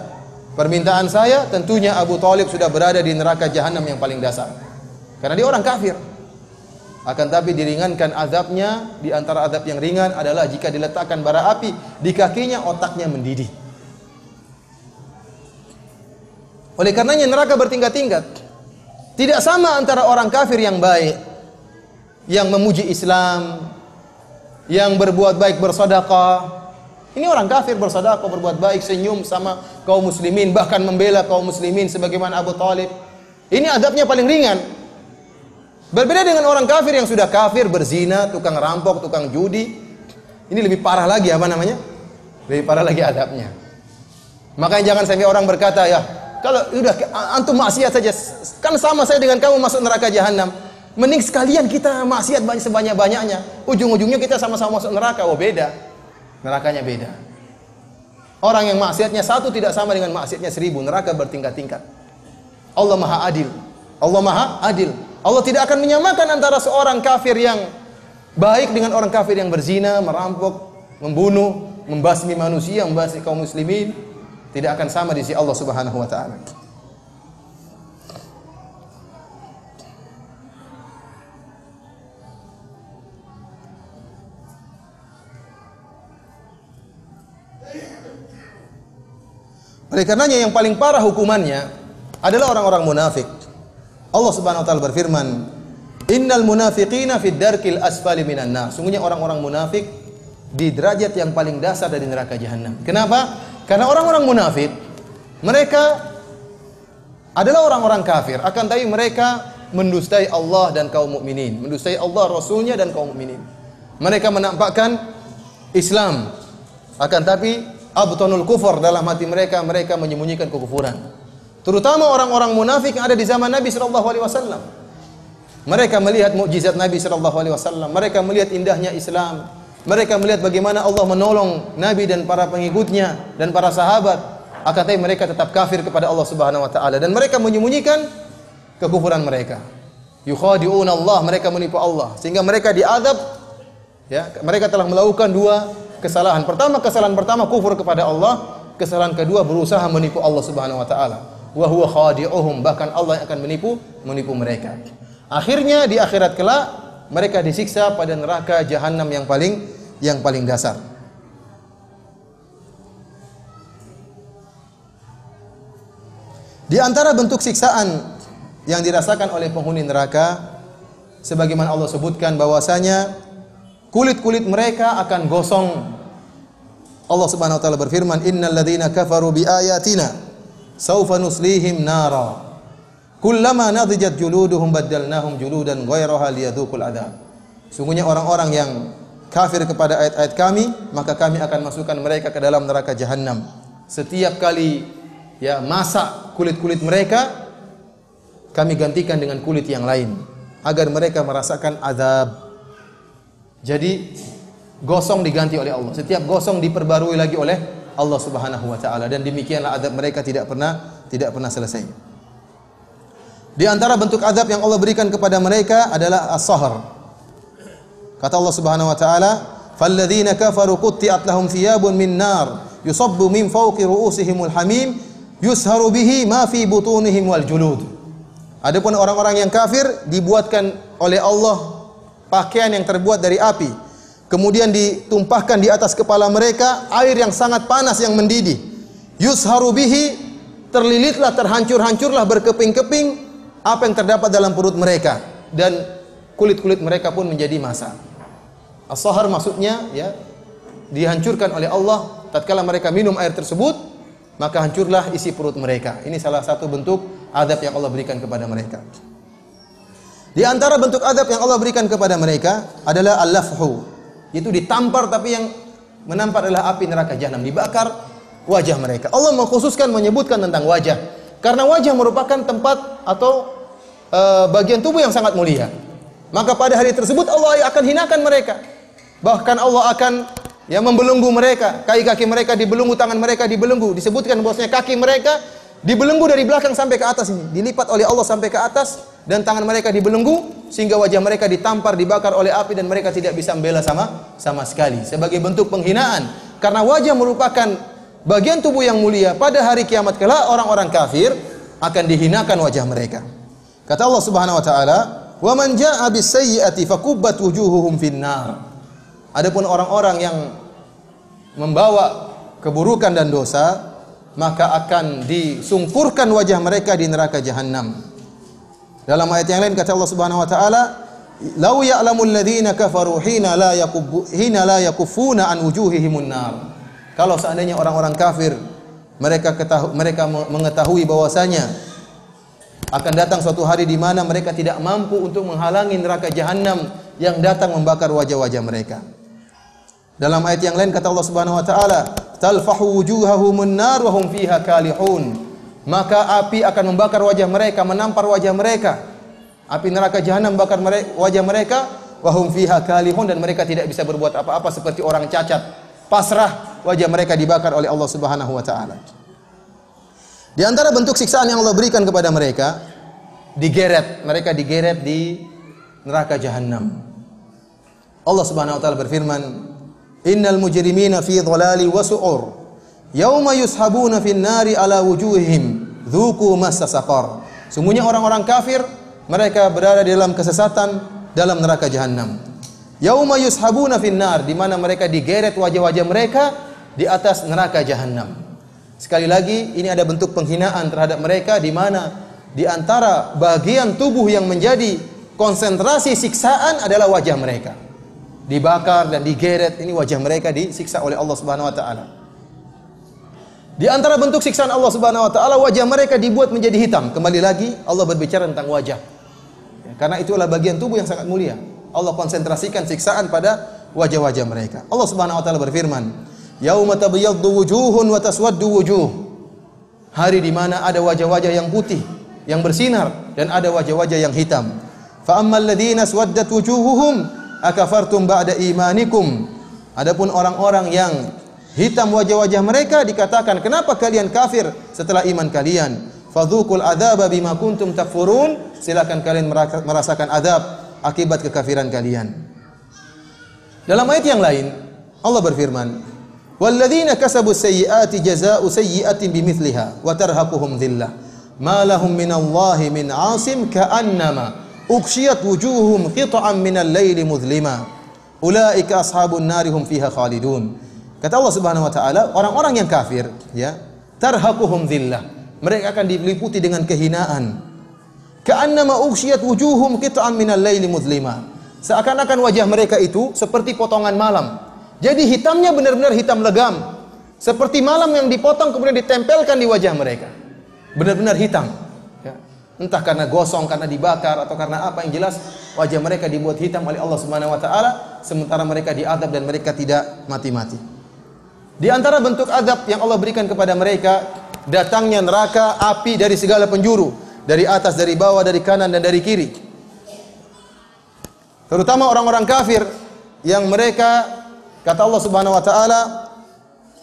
permintaan saya, tentunya Abu Thalib sudah berada di neraka jahanam yang paling dasar. Karena dia orang kafir. Akan tapi diringankan azabnya, di antara azab yang ringan adalah jika diletakkan bara api di kakinya otaknya mendidih. Oleh karenanya neraka bertingkat-tingkat. Tidak sama antara orang kafir yang baik yang memuji Islam, yang berbuat baik bersodakah Ini orang kafir bersodakah berbuat baik, senyum sama kaum muslimin, bahkan membela kaum muslimin sebagaimana Abu Talib. Ini adabnya paling ringan. Berbeda dengan orang kafir yang sudah kafir, berzina, tukang rampok, tukang judi. Ini lebih parah lagi apa namanya? Lebih parah lagi adabnya. Makanya jangan sampai orang berkata, ya kalau udah antum maksiat saja, kan sama saya dengan kamu masuk neraka jahanam. Mending sekalian kita maksiat banyak sebanyak-banyaknya. Ujung-ujungnya kita sama-sama masuk neraka. Oh beda. Nerakanya beda. Orang yang maksiatnya satu tidak sama dengan maksiatnya seribu. Neraka bertingkat-tingkat. Allah maha adil. Allah maha adil. Allah tidak akan menyamakan antara seorang kafir yang baik dengan orang kafir yang berzina, merampok, membunuh, membasmi manusia, membasmi kaum muslimin. Tidak akan sama di sisi Allah Subhanahu wa taala. Oleh karenanya yang paling parah hukumannya adalah orang-orang munafik. Allah Subhanahu wa taala berfirman, "Innal munafiqina fid darkil asfali minan nar." Sungguhnya orang-orang munafik di derajat yang paling dasar dari neraka jahanam. Kenapa? Karena orang-orang munafik mereka adalah orang-orang kafir, akan tapi mereka mendustai Allah dan kaum mukminin, mendustai Allah, Rasulnya dan kaum mukminin. Mereka menampakkan Islam, akan tapi abtonul kufur dalam hati mereka mereka menyembunyikan kekufuran. Terutama orang-orang munafik yang ada di zaman Nabi Shallallahu alaihi wasallam. Mereka melihat mukjizat Nabi Shallallahu alaihi wasallam, mereka melihat indahnya Islam, mereka melihat bagaimana Allah menolong Nabi dan para pengikutnya dan para sahabat. Akan tetapi mereka tetap kafir kepada Allah Subhanahu wa taala dan mereka menyembunyikan kekufuran mereka. Yukhadi'un Allah, mereka menipu Allah sehingga mereka diadab ya, mereka telah melakukan dua kesalahan. Pertama, kesalahan pertama kufur kepada Allah, kesalahan kedua berusaha menipu Allah Subhanahu wa taala. Wa huwa khadi'uhum, bahkan Allah yang akan menipu menipu mereka. Akhirnya di akhirat kelak mereka disiksa pada neraka jahanam yang paling yang paling dasar. Di antara bentuk siksaan yang dirasakan oleh penghuni neraka sebagaimana Allah sebutkan bahwasanya kulit-kulit mereka akan gosong. Allah Subhanahu wa taala berfirman, "Innal ladzina kafaru bi ayatina saufa nuslihim nara. Kullama nadijat juluduhum badalnahum juludan ghairaha liyadhuqul adzab." Sungguhnya orang-orang yang kafir kepada ayat-ayat kami, maka kami akan masukkan mereka ke dalam neraka jahanam. Setiap kali ya masak kulit-kulit mereka, kami gantikan dengan kulit yang lain agar mereka merasakan azab. Jadi gosong diganti oleh Allah. Setiap gosong diperbarui lagi oleh Allah Subhanahu wa taala dan demikianlah adab mereka tidak pernah tidak pernah selesai. Di antara bentuk azab yang Allah berikan kepada mereka adalah as-sahr. Kata Allah Subhanahu wa taala, "Falladzina kafaru qutti'at lahum thiyabun min nar yusabbu min fawqi ru'usihimul hamim yusharu bihi ma fi butunihim wal julud." Adapun orang-orang yang kafir dibuatkan oleh Allah pakaian yang terbuat dari api. Kemudian ditumpahkan di atas kepala mereka air yang sangat panas yang mendidih. Yusharu bihi terlilitlah, terhancur-hancurlah berkeping-keping apa yang terdapat dalam perut mereka dan kulit-kulit mereka pun menjadi masa. As-sahar maksudnya ya dihancurkan oleh Allah tatkala mereka minum air tersebut maka hancurlah isi perut mereka. Ini salah satu bentuk adab yang Allah berikan kepada mereka. Di antara bentuk adab yang Allah berikan kepada mereka adalah al-lafhu, yaitu ditampar tapi yang menampar adalah api neraka jahanam dibakar wajah mereka. Allah mengkhususkan menyebutkan tentang wajah karena wajah merupakan tempat atau e, bagian tubuh yang sangat mulia. Maka pada hari tersebut Allah akan hinakan mereka. Bahkan Allah akan yang membelunggu mereka, kaki-kaki mereka dibelunggu, tangan mereka dibelunggu. Disebutkan bosnya kaki mereka dibelenggu dari belakang sampai ke atas ini, dilipat oleh Allah sampai ke atas dan tangan mereka dibelenggu sehingga wajah mereka ditampar dibakar oleh api dan mereka tidak bisa membela sama sama sekali sebagai bentuk penghinaan karena wajah merupakan bagian tubuh yang mulia pada hari kiamat kelak orang-orang kafir akan dihinakan wajah mereka kata Allah Subhanahu wa taala wa man jaa bis sayyiati fakubbat wujuhuhum finnar adapun orang-orang yang membawa keburukan dan dosa maka akan disungkurkan wajah mereka di neraka jahanam. Dalam ayat yang lain kata Allah Subhanahu wa taala, "Lau ya'lamul ladzina kafaru hina la yakubbu hina la yakufuna an wujuhihimun nar." Kalau seandainya orang-orang kafir mereka ketahu, mereka mengetahui bahwasanya akan datang suatu hari di mana mereka tidak mampu untuk menghalangi neraka jahanam yang datang membakar wajah-wajah mereka. Dalam ayat yang lain kata Allah Subhanahu wa taala, "Talfahu wujuhahum nar wa hum fiha kalihun." Maka api akan membakar wajah mereka, menampar wajah mereka. Api neraka jahanam bakar wajah mereka wa hum fiha kalihun dan mereka tidak bisa berbuat apa-apa seperti orang cacat. Pasrah wajah mereka dibakar oleh Allah Subhanahu wa taala. Di antara bentuk siksaan yang Allah berikan kepada mereka, digeret, mereka digeret di neraka jahanam. Allah Subhanahu wa taala berfirman, Innal mujrimina fi dhalali wa su'ur. Yauma yushabuna fin nari ala wujuhihim. Dhuku masa saqar. Sungguhnya orang-orang kafir mereka berada di dalam kesesatan dalam neraka jahanam. Yauma yushabuna fin nar di mana mereka digeret wajah-wajah mereka di atas neraka jahanam. Sekali lagi ini ada bentuk penghinaan terhadap mereka di mana di antara bagian tubuh yang menjadi konsentrasi siksaan adalah wajah mereka dibakar dan digeret. Ini wajah mereka disiksa oleh Allah Subhanahu wa taala. Di antara bentuk siksaan Allah Subhanahu wa taala wajah mereka dibuat menjadi hitam. Kembali lagi Allah berbicara tentang wajah. Ya, karena itulah bagian tubuh yang sangat mulia. Allah konsentrasikan siksaan pada wajah-wajah mereka. Allah Subhanahu wa taala berfirman, "Yauma tabyaddu wujuhun wa taswaddu wujuh." Hari di mana ada wajah-wajah yang putih, yang bersinar dan ada wajah-wajah yang hitam. Fa ammal ladzina swaddat wujuhuhum akafartum ba'da imanikum adapun orang-orang yang hitam wajah-wajah mereka dikatakan kenapa kalian kafir setelah iman kalian Fadzukul adzaba bima kuntum takfurun silakan kalian merasakan azab akibat kekafiran kalian dalam ayat yang lain Allah berfirman walladzina kasabu sayyiati jazaa'u sayyi'atin bimithliha wa tarhaquhum dhillah ma lahum minallahi min 'asim ka'annama uksiyat wujuhum qita'an minal laili muzlima ulaika ashabun narihum fiha khalidun kata Allah Subhanahu wa taala orang-orang yang kafir ya tarhaquhum zillah mereka akan diliputi dengan kehinaan ka'annama uksiyat wujuhum qita'an minal laili muzlima seakan-akan wajah mereka itu seperti potongan malam jadi hitamnya benar-benar hitam legam seperti malam yang dipotong kemudian ditempelkan di wajah mereka benar-benar hitam entah karena gosong, karena dibakar atau karena apa yang jelas wajah mereka dibuat hitam oleh Allah Subhanahu wa taala sementara mereka diadab dan mereka tidak mati-mati. Di antara bentuk adab yang Allah berikan kepada mereka datangnya neraka api dari segala penjuru, dari atas, dari bawah, dari kanan dan dari kiri. Terutama orang-orang kafir yang mereka kata Allah Subhanahu wa taala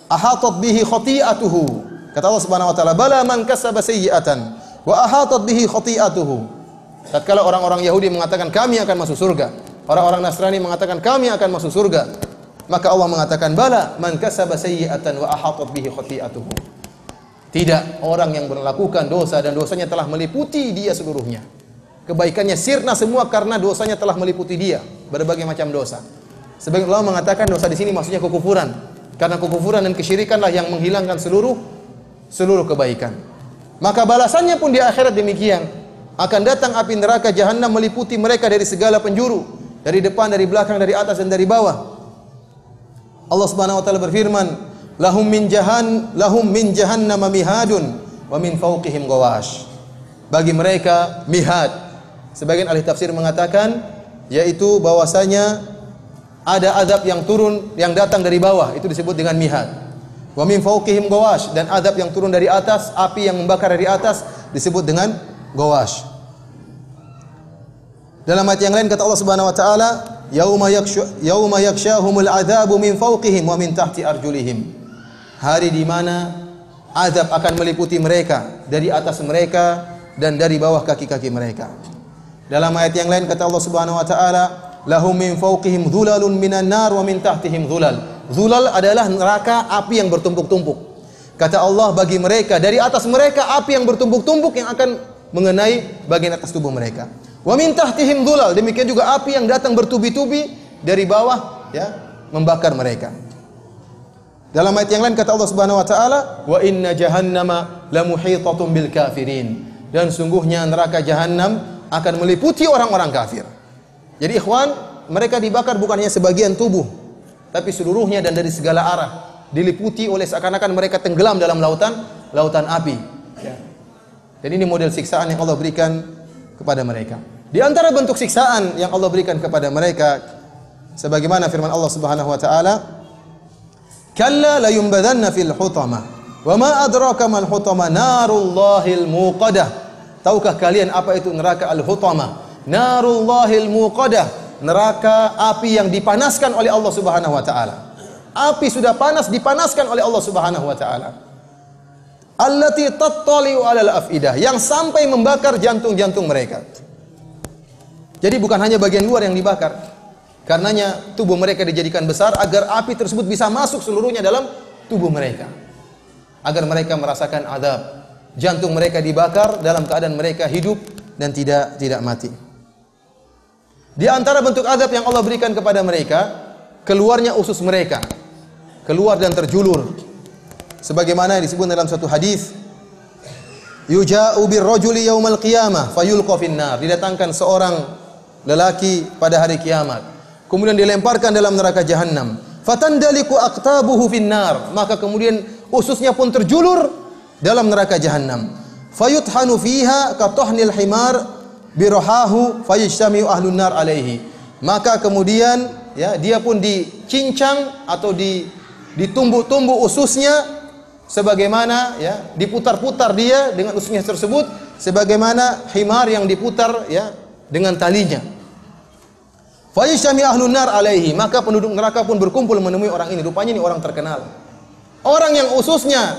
ahatat bihi khati'atuhu. Kata Allah Subhanahu wa taala, "Bala man kasaba wa ahatat bihi khati'atuhu tatkala orang-orang Yahudi mengatakan kami akan masuk surga orang-orang Nasrani mengatakan kami akan masuk surga maka Allah mengatakan bala man kasaba sayyi'atan wa ahatat bihi khati'atuhu tidak orang yang melakukan dosa dan dosanya telah meliputi dia seluruhnya kebaikannya sirna semua karena dosanya telah meliputi dia berbagai macam dosa sebagian ulama mengatakan dosa di sini maksudnya kekufuran karena kekufuran dan kesyirikanlah yang menghilangkan seluruh seluruh kebaikan maka balasannya pun di akhirat demikian. Akan datang api neraka jahanam meliputi mereka dari segala penjuru, dari depan, dari belakang, dari atas dan dari bawah. Allah Subhanahu wa taala berfirman, "Lahum min jahan lahum min jahannam mihadun wa min fawqihim gawash. Bagi mereka mihad. Sebagian ahli tafsir mengatakan yaitu bahwasanya ada azab yang turun yang datang dari bawah itu disebut dengan mihad. Wa min fawqihim gawash dan azab yang turun dari atas, api yang membakar dari atas disebut dengan gawash. Dalam ayat yang lain kata Allah Subhanahu wa taala, "Yauma yaksha yauma yakshahumul adzabu min fawqihim wa min tahti arjulihim." Hari di mana azab akan meliputi mereka dari atas mereka dan dari bawah kaki-kaki mereka. Dalam ayat yang lain kata Allah Subhanahu wa taala, "Lahum min fawqihim dhulalun minan nar wa min tahtihim dhulal." Zulal adalah neraka api yang bertumpuk-tumpuk. Kata Allah bagi mereka, dari atas mereka api yang bertumpuk-tumpuk yang akan mengenai bagian atas tubuh mereka. Wa min tahtihim dhulal, demikian juga api yang datang bertubi-tubi dari bawah ya, membakar mereka. Dalam ayat yang lain kata Allah Subhanahu wa taala, "Wa inna jahannama lamuhitatun bil kafirin." Dan sungguhnya neraka jahanam akan meliputi orang-orang kafir. Jadi ikhwan, mereka dibakar bukannya sebagian tubuh, tapi seluruhnya dan dari segala arah diliputi oleh seakan-akan mereka tenggelam dalam lautan lautan api. Ya. Dan ini model siksaan yang Allah berikan kepada mereka. Di antara bentuk siksaan yang Allah berikan kepada mereka sebagaimana firman Allah Subhanahu wa taala, "Kalla la yumbadanna fil hutamah." Wa ma adraka mal hutamah narullahil muqadah. Tahukah kalian apa itu neraka al-hutamah? Narullahil muqadah neraka api yang dipanaskan oleh Allah Subhanahu wa taala. Api sudah panas dipanaskan oleh Allah Subhanahu wa taala. Allati tattali'u 'alal afidah yang sampai membakar jantung-jantung mereka. Jadi bukan hanya bagian luar yang dibakar. Karenanya tubuh mereka dijadikan besar agar api tersebut bisa masuk seluruhnya dalam tubuh mereka. Agar mereka merasakan azab. Jantung mereka dibakar dalam keadaan mereka hidup dan tidak tidak mati. Di antara bentuk azab yang Allah berikan kepada mereka, keluarnya usus mereka. Keluar dan terjulur. Sebagaimana yang disebut dalam satu hadis, yuja'u birrajuli yaumal qiyamah fayulqa finnar. Didatangkan seorang lelaki pada hari kiamat, kemudian dilemparkan dalam neraka jahanam. Fatandaliku aqtabuhu finnar. Maka kemudian ususnya pun terjulur dalam neraka jahanam. Fayuthanu fiha katohnil himar birohahu fayijtamiu ahlun nar alaihi. Maka kemudian ya dia pun dicincang atau di ditumbuk-tumbuk ususnya sebagaimana ya diputar-putar dia dengan ususnya tersebut sebagaimana himar yang diputar ya dengan talinya. Fayyishami ahlun nar alaihi, maka penduduk neraka pun berkumpul menemui orang ini. Rupanya ini orang terkenal. Orang yang ususnya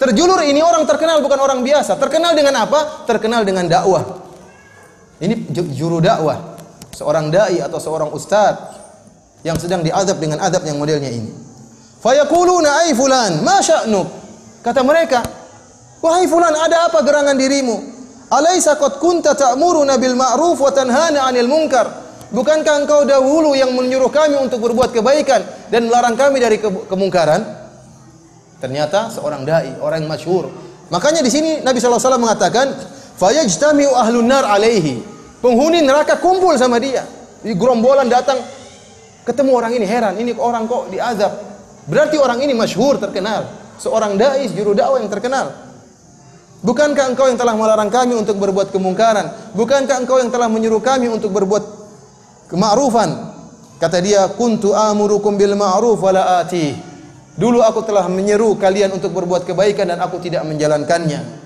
terjulur ini orang terkenal bukan orang biasa. Terkenal dengan apa? Terkenal dengan dakwah. Ini juru dakwah, seorang dai atau seorang ustadz yang sedang diadab dengan adab yang modelnya ini. Fayaquluna ay fulan, ma sya'nuk? Kata mereka, wahai fulan, ada apa gerangan dirimu? Alaisa qad kunta ta'muruna bil ma'ruf wa tanhana 'anil munkar? Bukankah engkau dahulu yang menyuruh kami untuk berbuat kebaikan dan melarang kami dari ke kemungkaran? Ternyata seorang dai, orang yang masyhur. Makanya di sini Nabi sallallahu alaihi wasallam mengatakan, Fayajtami'u ahlun nar alaihi. Penghuni neraka kumpul sama dia. Di gerombolan datang ketemu orang ini heran, ini orang kok diazab. Berarti orang ini masyhur terkenal, seorang dai juru dakwah yang terkenal. Bukankah engkau yang telah melarang kami untuk berbuat kemungkaran? Bukankah engkau yang telah menyuruh kami untuk berbuat kema'rufan? Kata dia, "Kuntu amurukum bil ma'ruf wa Dulu aku telah menyeru kalian untuk berbuat kebaikan dan aku tidak menjalankannya.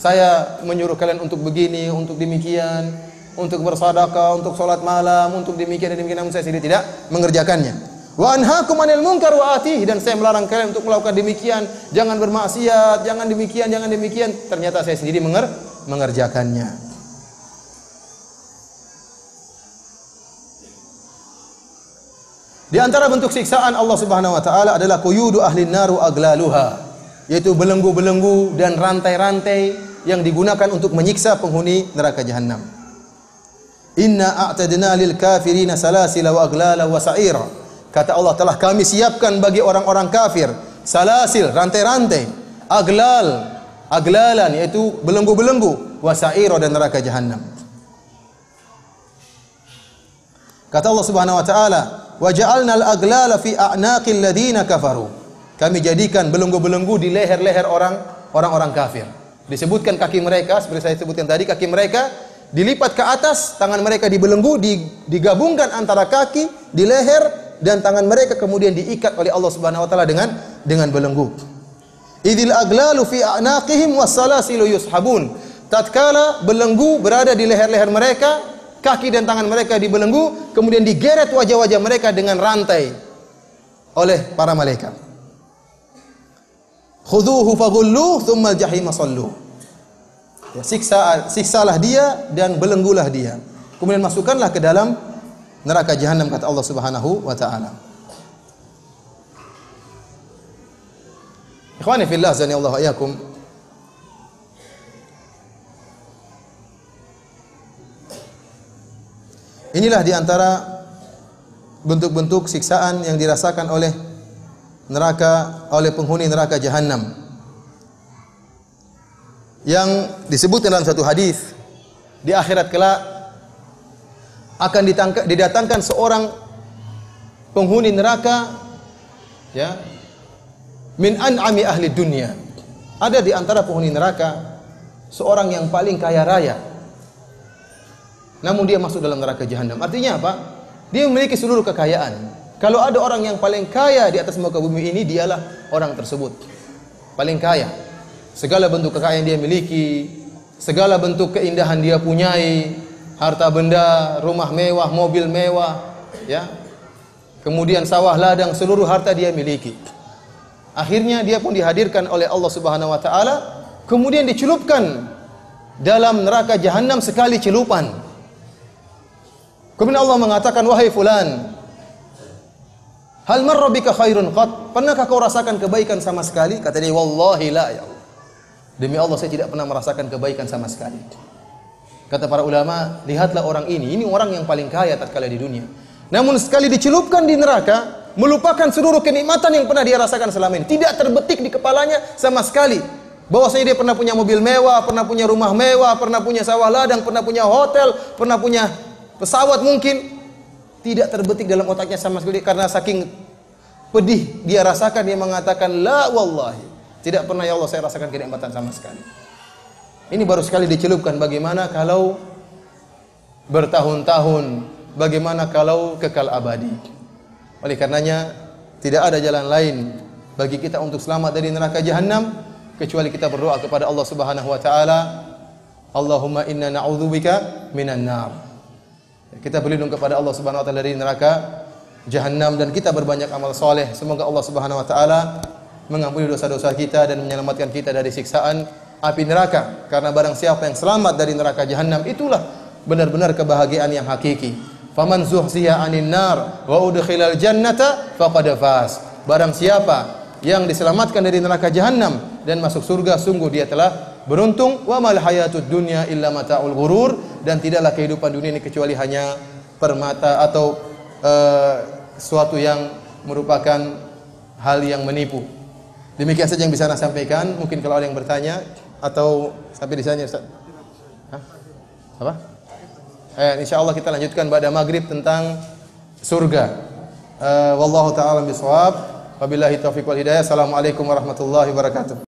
Saya menyuruh kalian untuk begini, untuk demikian, untuk bersadaka, untuk sholat malam, untuk demikian dan demikian namun saya sendiri tidak mengerjakannya. Wa anhaakum 'anil munkar wa atihi dan saya melarang kalian untuk melakukan demikian, jangan bermaksiat, jangan demikian, jangan demikian. Ternyata saya sendiri menger mengerjakannya. Di antara bentuk siksaan Allah Subhanahu wa taala adalah quyudu ahli naru aglaluha, yaitu belenggu-belenggu dan rantai-rantai yang digunakan untuk menyiksa penghuni neraka jahanam. Inna a'tadna lil kafirina salasila wa aglala wa sa'ira. Kata Allah telah kami siapkan bagi orang-orang kafir salasil rantai-rantai, aglal, aglalan yaitu belenggu-belenggu, wa sa'ira dan neraka jahanam. Kata Allah Subhanahu wa taala, "Wa ja'alna al-aglala fi a'naqil ladina kafaru." Kami jadikan belenggu-belenggu di leher-leher orang orang-orang kafir. Disebutkan kaki mereka, seperti saya sebutkan tadi, kaki mereka dilipat ke atas, tangan mereka dibelenggu, digabungkan antara kaki, di leher, dan tangan mereka kemudian diikat oleh Allah Subhanahu wa taala dengan dengan belenggu. Idil aglalu fi a'naqihim wasalasilu yushabun. Tatkala belenggu berada di leher-leher mereka, kaki dan tangan mereka dibelenggu, kemudian digeret wajah-wajah mereka dengan rantai oleh para malaikat. Khuduhu faghullu thumma jahima sallu. Ya, siksa siksalah dia dan belenggulah dia. Kemudian masukkanlah ke dalam neraka jahanam kata Allah Subhanahu wa taala. Ikhwani fillah zani Allah ayakum. Inilah diantara bentuk-bentuk siksaan yang dirasakan oleh neraka oleh penghuni neraka jahanam. Yang disebut dalam satu hadis di akhirat kelak akan didatangkan seorang penghuni neraka ya min an'ami ahli dunia. Ada di antara penghuni neraka seorang yang paling kaya raya. Namun dia masuk dalam neraka jahanam. Artinya apa? Dia memiliki seluruh kekayaan. Kalau ada orang yang paling kaya di atas muka bumi ini, dialah orang tersebut. Paling kaya. Segala bentuk kekayaan dia miliki, segala bentuk keindahan dia punyai, harta benda, rumah mewah, mobil mewah, ya. Kemudian sawah ladang, seluruh harta dia miliki. Akhirnya dia pun dihadirkan oleh Allah Subhanahu wa taala, kemudian dicelupkan dalam neraka jahanam sekali celupan. Kemudian Allah mengatakan, "Wahai fulan, Hal marra khairun qat? Pernahkah kau rasakan kebaikan sama sekali? Kata dia, "Wallahi la ya Allah." Demi Allah saya tidak pernah merasakan kebaikan sama sekali. Kata para ulama, lihatlah orang ini. Ini orang yang paling kaya tatkala di dunia. Namun sekali dicelupkan di neraka, melupakan seluruh kenikmatan yang pernah dia rasakan selama ini. Tidak terbetik di kepalanya sama sekali. Bahwasanya dia pernah punya mobil mewah, pernah punya rumah mewah, pernah punya sawah ladang, pernah punya hotel, pernah punya pesawat mungkin tidak terbetik dalam otaknya sama sekali karena saking pedih dia rasakan dia mengatakan la wallahi tidak pernah ya Allah saya rasakan kenikmatan sama sekali ini baru sekali dicelupkan bagaimana kalau bertahun-tahun bagaimana kalau kekal abadi oleh karenanya tidak ada jalan lain bagi kita untuk selamat dari neraka jahanam kecuali kita berdoa kepada Allah Subhanahu wa taala Allahumma inna na'udzubika minan nar kita berlindung kepada Allah Subhanahu wa taala dari neraka jahanam dan kita berbanyak amal soleh. Semoga Allah Subhanahu wa taala mengampuni dosa-dosa kita dan menyelamatkan kita dari siksaan api neraka. Karena barang siapa yang selamat dari neraka jahanam itulah benar-benar kebahagiaan yang hakiki. Faman zuhziya 'anil nar wa udkhilal jannata faqad faz. Barang siapa yang diselamatkan dari neraka jahanam dan masuk surga sungguh dia telah beruntung wa mal hayatud dunya illa mataul ghurur dan tidaklah kehidupan dunia ini kecuali hanya permata atau uh, suatu yang merupakan hal yang menipu. Demikian saja yang bisa saya sampaikan. Mungkin kalau ada yang bertanya atau sampai di sana Apa? Eh, insya Allah kita lanjutkan pada maghrib tentang surga. Uh, wallahu taala bisawab. Wabillahi taufiq wal hidayah. Assalamualaikum warahmatullahi wabarakatuh.